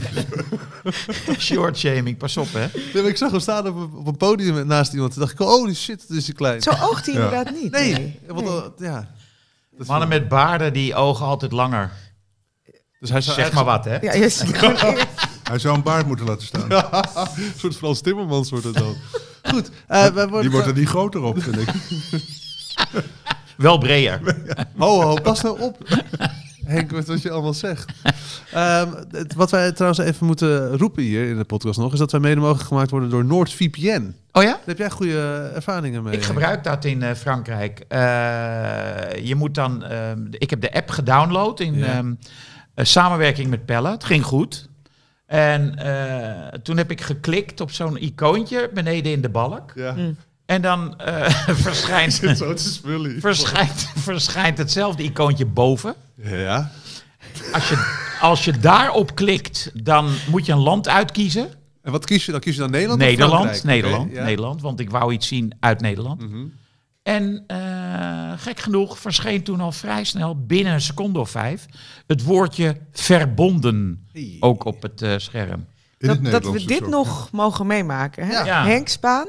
Short shaming, pas op hè. ik zag hem staan op, een podium naast iemand. Toen dacht ik, oh die shit, dat is een klein. Zo oogt hij inderdaad niet. Nee, want ja. Mannen met baarden, die ogen altijd langer. Dus hij zou zeg maar wat, hè? Ja, hij zou een baard moeten laten staan. soort Frans Timmermans wordt het dan. Goed. Eh, die worden... wordt er niet groter op, vind ik. Wel breder. Ho, ho, pas nou op. Henk, wat je allemaal zegt. Ehm, wat wij trouwens even moeten roepen hier in de podcast nog, is dat wij mede mogelijk gemaakt worden door NoordVPN. Oh ja? heb jij goede ervaringen mee. Ik gebruik dat in eh, Frankrijk. Eh, je moet dan, ehm, ik heb de app gedownload in ehm, samenwerking met Pelle. Het ging goed. En eh, toen heb ik geklikt op zo'n icoontje beneden in de balk. Ja. Hm. En dan verschijnt, verschijnt, verschijnt hetzelfde icoontje boven. Ja. Als je, als je daarop klikt, dan moet je een land uitkiezen. En wat kies je dan? Kies je dan Nederland? Nederland, Nederland, Nederland. Want ik wou iets zien uit Nederland. Mhm. En eh, gek genoeg verscheen toen al vrij snel, binnen een seconde of vijf, het woordje verbonden ook op het eh, scherm. dat, dat we dit nog mogen meemaken. Hè? Henk Spaan,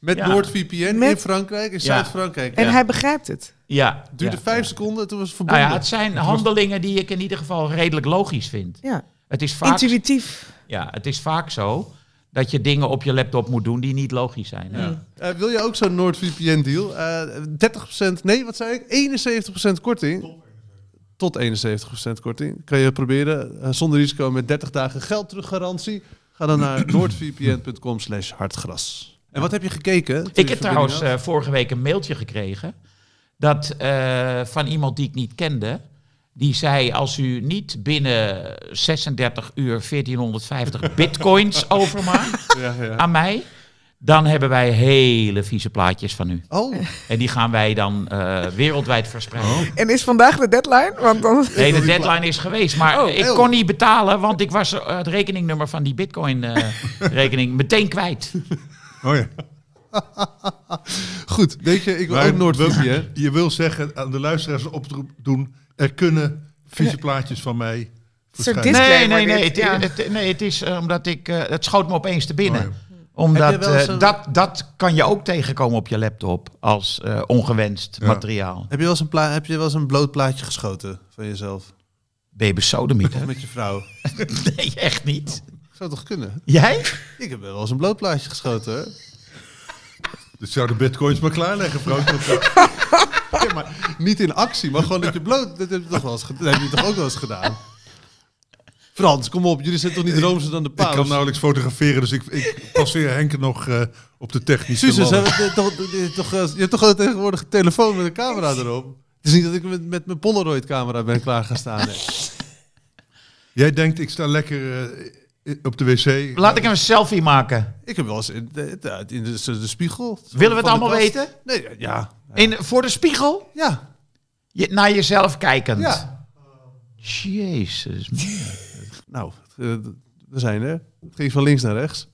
met ja. NoordVPN in Frankrijk, in frankrijk En hij begrijpt het. Ja. duurde vijf seconden, toen was het nou verbonden. ja, het zijn handelingen die ik in ieder geval redelijk logisch vind. Ja. Het is Intuïtief. Ja, het is vaak zo dat je dingen op je laptop moet doen die niet logisch zijn. Eh, wil je ook zo'n NoordVPN-deal? Uh, eh, 30%, nee, wat zei ik? 71% korting. Tot 71% korting. Kan je proberen eh, zonder risico met 30 dagen geld teruggarantie. Ga dan naar noordvpn.com slash hartgras. En wat heb je gekeken? Ik heb trouwens eh, vorige week een mailtje gekregen. Dat eh, van iemand die ik niet kende. Die zei: Als u niet binnen 36 uur 1450 bitcoins overmaakt ja, ja. aan mij. Dan hebben wij hele vieze plaatjes van u. Oh. En die gaan wij dan eh, wereldwijd verspreiden. Oh. En is vandaag de deadline? Want dan... Nee, de deadline is geweest. Maar oh, ik oh. kon niet betalen, want ik was het rekeningnummer van die bitcoin-rekening meteen kwijt. Oh ja. Goed, weet je, ik wil ook noord hè? Je wil zeggen aan de luisteraars oproep doen, er kunnen vieze plaatjes van mij verschijnen. Nee, nee, nee. Het, ja. het, nee, het is eh, omdat ik, eh, het schoot me opeens te binnen. Oh, hm. Omdat eh, dat, dat kan je ook tegenkomen op je laptop als ongewenst materiaal. Heb je, wel eens een heb je wel eens een bloot plaatje geschoten van jezelf? Ben je besodemieter? Met je vrouw? nee, echt niet. Zou toch kunnen? Jij? Ik heb wel eens een blootplaatje geschoten. Hè? Dus zou de bitcoins maar klaarleggen, Frank. Ja, maar niet in actie, maar gewoon dat je bloot... Dat heb je toch, wel eens, dat heb je toch ook wel eens gedaan? Frans, kom op. Jullie zijn toch niet roomser dan de paus? Ik kan nauwelijks fotograferen, dus ik, ik passeer Henk nog eh, op de technische Suze, ze hebben toch, toch, eh, je hebt toch wel tegenwoordig telefoon met een camera erop? Het is niet dat ik met, met mijn Polaroid-camera ben klaar gaan staan. Jij denkt, ik sta lekker... Eh, op de wc. Laat ik hem een selfie maken. Ik heb wel eens in de, spiegel. Willen we het allemaal weten? Nee, ja. In, voor de spiegel? Ja. Je, naar jezelf kijkend. Ja. Jezus. nou, eh, we zijn er. Het ging van links naar rechts.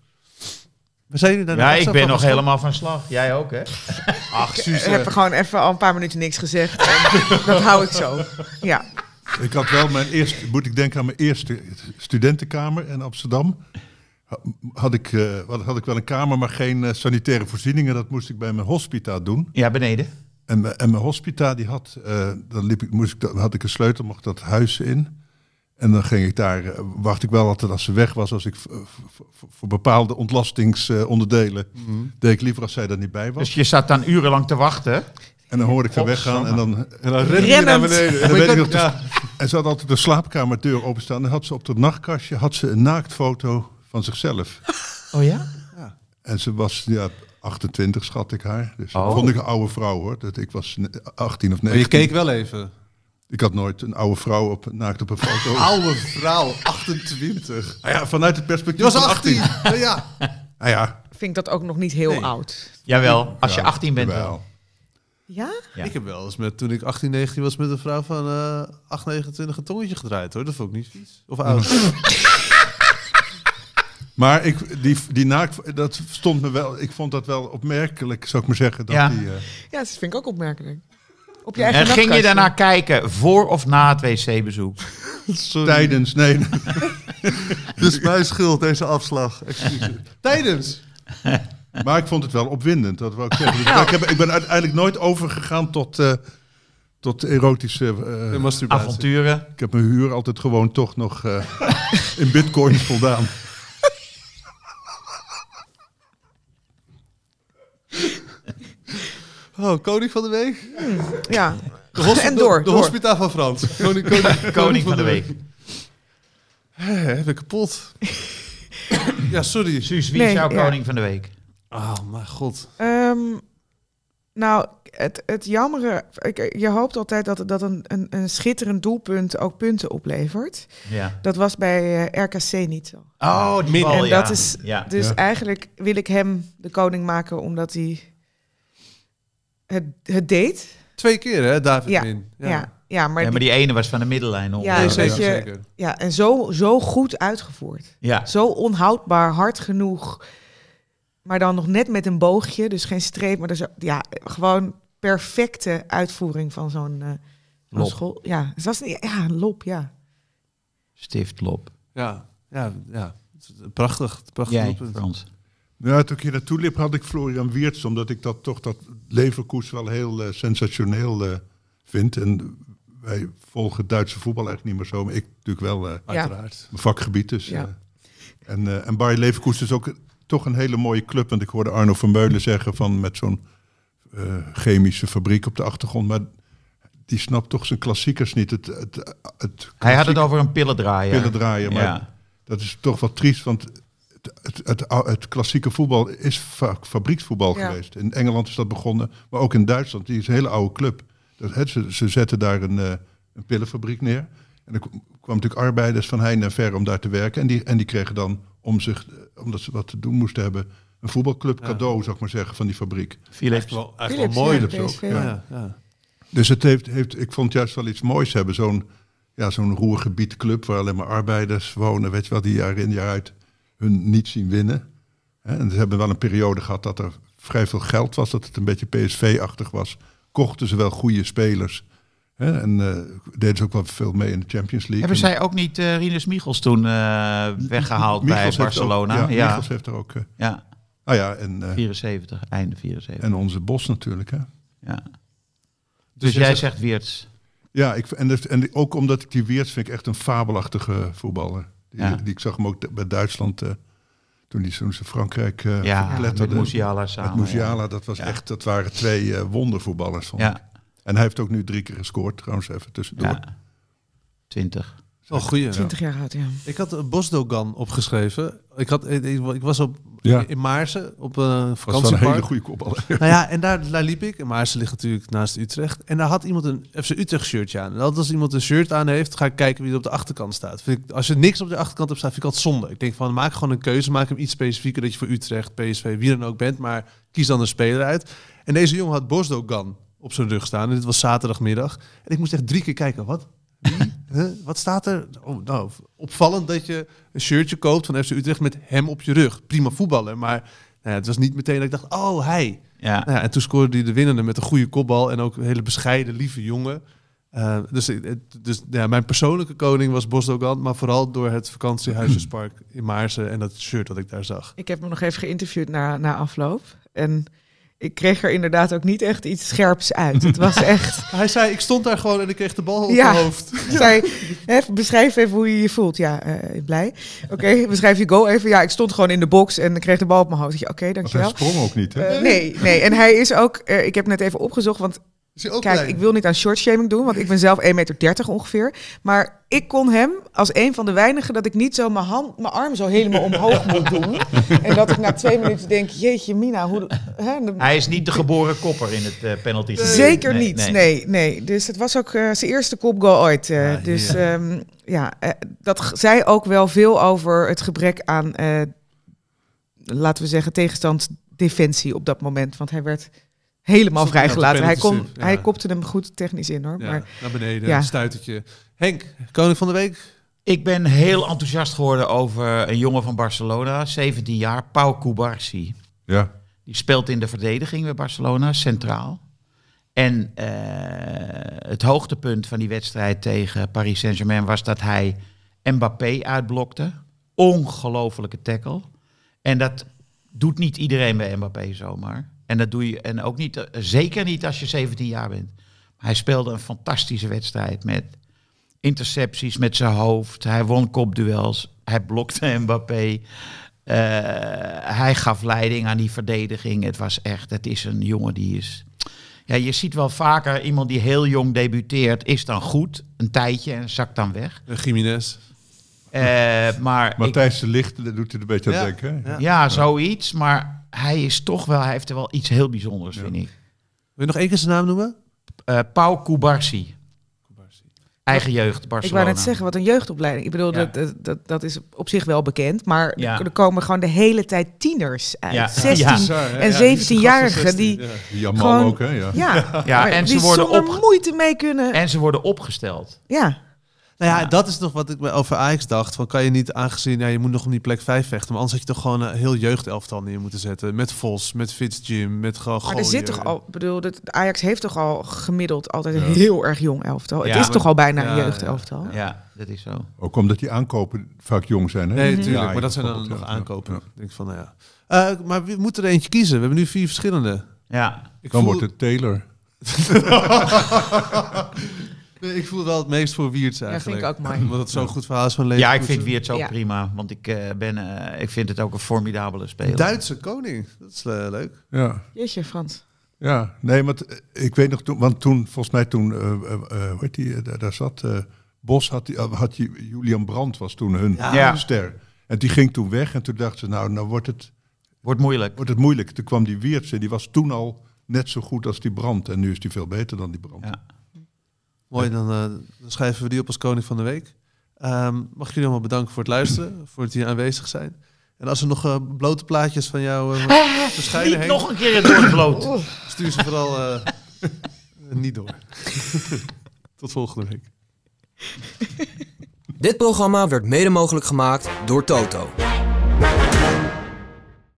We zijn er Ja, ik ben nog helemaal van slag. Jij ook, hè? Ach, Ik heb gewoon even al een paar minuten niks gezegd. En dat hou ik zo. Ja. Ik had wel mijn eerste, moet ik denken aan mijn eerste studentenkamer in Amsterdam. Had ik, eh, had ik wel een kamer, maar geen eh, sanitaire voorzieningen. Dat moest ik bij mijn hospita doen. Ja, beneden. En, eh, en mijn hospita, die had, dan liep ik, moest ik, had ik een sleutel, mocht dat huis in. En dan ging ik daar, wacht ik wel altijd als ze weg was, als ik voor bepaalde ontlastingsonderdelen, mhm. deed ik liever als zij er niet bij was. Dus je zat dan urenlang te wachten? En dan hoor ik haar weggaan en dan, en dan rennen naar beneden. En, weet ik en ze had altijd de slaapkamerdeur openstaan. En had ze op dat nachtkastje had ze een naaktfoto van zichzelf. Oh ja? ja. En ze was ja, 28, schat ik haar. Dus oh. vond ik een oude vrouw hoor. Dat ik was 18 of 19. Maar je keek wel even. Ik had nooit een oude vrouw op, naakt op een foto. oude vrouw, 28. Ah nou ja, vanuit het perspectief. Je was 18. ja. Ah ja. Nou vind dat ook nog niet heel oud. Jawel, als je 18 bent ja? Ik heb wel eens met, toen ik 18, 19 was, met een vrouw van uh, 8, 29 een tongetje gedraaid hoor. Dat vond ik niet vies. Of oud. maar ik, die, die naak, dat stond me wel, ik vond dat wel opmerkelijk, zou ik maar zeggen. Dat ja. Die, eh, ja, dat vind ik ook opmerkelijk. Op je eigen en ging je daarna kijken, voor of na het wc-bezoek? Tijdens, nee. dus mijn schuld, deze afslag. Tijdens! maar ik vond het wel opwindend, dat wou ik zeggen. Dus ik, heb, ik, ben uiteindelijk nooit overgegaan tot, eh, tot erotische eh, avonturen. Ik heb mijn huur altijd gewoon toch nog eh, in bitcoins voldaan. Oh, koning van de week? Ja. De en door. De, hospitaal hospita van Frans. Koning, koning, koning, van, de, week. heb ik kapot. ja, sorry. Suus, wie is jouw koning van de week? Oh, mijn god. Ehm, nou, het, het jammere, je hoopt altijd dat, dat een, een, een, schitterend doelpunt ook punten oplevert. Ja. Dat was bij eh, RKC niet zo. Oh, het oh, middel. En dat is, ja. dus eigenlijk wil ik hem de koning maken omdat hij het, het deed. Twee keer, hè, David? Ja, ja. ja. maar, die, maar die ene was van de middellijn. Ja, dus zeker. je, ja, en zo, zo goed uitgevoerd. Ja. Zo onhoudbaar, hard genoeg maar dan nog net met een boogje, dus geen streep, maar dus, ja, gewoon perfecte uitvoering van zo'n uh, school. Ja, het was ja, een lop, ja. Stiftlop. Ja, ja, ja. Prachtig, prachtig. Jij, Frans. Ja, toen ik hier naartoe liep had ik Florian Wiertz, omdat ik dat toch dat Leverkus wel heel eh, sensationeel uh, vind. En wij volgen Duitse voetbal eigenlijk niet meer zo, maar ik natuurlijk wel, uh, uiteraard. Mijn vakgebied dus. Ja. en, en Barry Leverkus is ook toch een hele mooie club. Want ik hoorde Arno van Meulen zeggen van met zo'n eh, chemische fabriek op de achtergrond. Maar die snapt toch zijn klassiekers niet. Het, het, het Hij had het over een Pillen draaien, maar ja. dat is toch wat triest. Want het, het, het, klassieke voetbal is vaak fabrieksvoetbal geweest. In Engeland is dat begonnen, maar ook in Duitsland. Die is een hele oude club. Dat, het, ze, ze, zetten daar een, eh, een pillenfabriek neer. En er kwamen natuurlijk arbeiders van heinde en ver om daar te werken. En die, en die kregen dan om zich, eh, omdat ze wat te doen moesten hebben, een voetbalclub cadeau, ja. zou ik maar zeggen, van die fabriek. Philips. wel, echt wel mooi. Ja, ook, ja. Dus het heeft, heeft, ik vond juist wel iets moois hebben. Zo'n ja, zo'n roergebiedclub waar alleen maar arbeiders wonen, weet je wel, die jaar in jaar uit hun niet zien winnen. En ze hebben wel een periode gehad dat er vrij veel geld was, dat het een beetje PSV-achtig was. Kochten ze wel goede spelers, en eh, deden ze ook wel veel mee in de Champions League. Hebben en zij ook niet uh, Rinus Michels toen eh, weggehaald bij Barcelona? ja, ja, Michels heeft er ook... ja. Ah ja, en... 74, einde 74. En onze Bos natuurlijk, hè? Ja. Dus, dus jij zegt, zegt Weerts. Ja, ik, en, en ook omdat ik die Weerts vind ik echt een fabelachtige voetballer. Die, die ik zag hem ook bij Duitsland toen die toen ze Frankrijk uh, ja, met Musiala samen. Met Musiala, ja. dat was echt, dat waren twee wondervoetballers vond ik. En hij heeft ook nu drie keer gescoord, trouwens, even tussendoor. Ja. 20. Al goeie. 20 jaar oud, ja. Ik had Bosdogan opgeschreven. Ik, had, ik, was op, in Maarsen op een vakantiepark. Dat was een hele goede kop Nou ja, en daar, liep ik. En Maarsen ligt natuurlijk naast Utrecht. En daar had iemand een FC Utrecht shirtje aan. En als iemand een shirt aan heeft, ga ik kijken wie er op de achterkant staat. Vind ik, als je niks op de achterkant hebt staat, vind ik dat zonde. Ik denk van, maak gewoon een keuze. Maak hem iets specifieker dat je voor Utrecht, PSV, wie dan ook bent. Maar kies dan een speler uit. En deze jongen had Bosdogan op zijn rug staan. En dit was zaterdagmiddag. En ik moest echt drie keer kijken, wat? Wie? huh? Wat staat er? Oh, nou, opvallend dat je een shirtje koopt van FC Utrecht met hem op je rug. Prima voetballer, maar nou ja, het was niet meteen dat ik dacht, oh hij. Ja. Nou ja, en toen scoorde hij de winnende met een goede kopbal en ook een hele bescheiden, lieve jongen. Eh, dus eh, dus ja, mijn persoonlijke koning was Bosdogan, maar vooral door het vakantiehuisjespark in Maarsen en dat shirt dat ik daar zag. Ik heb hem nog even geïnterviewd na, na afloop. En ik kreeg er inderdaad ook niet echt iets scherps uit. Het was echt... Hij zei, ik stond daar gewoon en ik kreeg de bal op mijn hoofd. hij Zei, beschrijf even hoe je je voelt. Ja, eh, blij. Oké, beschrijf je go even. Ja, ik stond gewoon in de box en ik kreeg de bal op mijn hoofd. Oké, dankjewel. Maar hij sprong ook niet, hè? Eh, nee, nee. En hij is ook... Eh, ik heb net even opgezocht, want Kijk, ik wil niet aan short shaming doen, want ik ben zelf 1,30 meter ongeveer. Maar ik kon hem als een van de weinigen dat ik niet zo mijn, mijn arm zo helemaal omhoog moet doen. En dat ik na twee minuten denk, jeetje mina, hoe... Hè, Hij is niet de geboren kopper in het eh, penalty. Nee. Zeker niet, nee. nee. Dus het was ook eh, zijn eerste kopgoal ooit. Eh, ah, dus ehm, ja, ja dat zei ook wel veel over het gebrek aan, laten we zeggen, tegenstand defensie op dat moment. Want hij werd helemaal nou vrijgelaten. Hij, kon, hij kopte hem goed technisch in hoor. Ja, maar, naar beneden, ja. stuitertje. Henk, koning van de week? Ik ben heel enthousiast geworden over een jongen van Barcelona, 17 jaar, Pau Cubarsi. Ja. Die speelt in de verdediging bij Barcelona, centraal. En eh, het hoogtepunt van die wedstrijd tegen Paris Saint-Germain was dat hij Mbappé uitblokte. Ongelofelijke tackle. En dat doet niet iedereen bij Mbappé zomaar. En dat doe je en ook niet, eh, zeker niet als je 17 jaar bent. Maar hij speelde een fantastische wedstrijd met intercepties met zijn hoofd. Hij won kopduels. Hij blokte Mbappé. Eh, hij gaf leiding aan die verdediging. Het was echt, het is een jongen die is. Ja, je ziet wel vaker iemand die heel jong debuteert, is dan goed een tijdje en zakt dan weg. Een eh, Jiménez. maar Matthijs de Licht, dat doet hij een beetje aan denken. ja. zoiets. Maar hij is toch wel, hij heeft er wel iets heel bijzonders, ja. vind ik. Wil je nog één keer zijn naam noemen? Uh, eh, Pau Kubarsi. Eigen jeugd, Barcelona. Ik wou net zeggen, wat een jeugdopleiding. Ik bedoel, dat, dat, dat is op zich wel bekend, maar er komen gewoon de hele tijd tieners uit. 16 en 17-jarigen die... Ja, ook, hè? Ja, ja. en ze worden op... moeite mee kunnen... En ze worden opgesteld. Ja. Nou ja, dat is nog wat ik over Ajax dacht. Van kan je niet, aangezien je moet nog om die plek 5 vechten. Maar anders had je toch gewoon een heel jeugdelftal neer moeten zetten. Met Vos, met Fitzjim, met gewoon. Maar er zit toch al, bedoel, Ajax heeft toch al gemiddeld altijd een heel erg jong elftal. het is toch al bijna een jeugdelftal. Ja, dat is zo. Ook omdat die aankopen vaak jong zijn. Hè? Nee, natuurlijk. maar dat zijn dan nog aankopen. denk van, nou ja. Eh, maar we moeten er eentje kiezen. We hebben nu vier verschillende. Ja. dan wordt het Taylor. ik voel wel het meest voor Wiertz eigenlijk. Ja, vind ik ook mooi. Omdat het zo'n goed verhaal is van leven. Ja, ik vind Wiertz ook prima. Want ik, eh, ben, eh, ik vind het ook een formidabele speler. Duitse koning. Dat is eh, leuk. Ja. Jeetje, Frans. Ja, nee, want ik weet nog toen... Want toen, volgens mij toen... hoe heet die? daar, zat... Bos had, had Julian Brandt was toen hun ster. En die ging toen weg. En toen dachten ze, nou, nou wordt het... Wordt moeilijk. Wordt het moeilijk. Toen kwam die Wiertse, die was toen al net zo goed als die Brand. En nu is die veel beter dan die Brand. Ja. Mooi, dan, eh, dan, schrijven we die op als koning van de week. Ehm, mag ik jullie allemaal bedanken voor het luisteren, voor het hier aanwezig zijn. En als er nog eh, blote plaatjes van jou uh, verschijnen Niet heen, nog een keer het woord bloot. Stuur ze vooral niet door. Tot volgende week. Dit programma werd mede mogelijk gemaakt door Toto.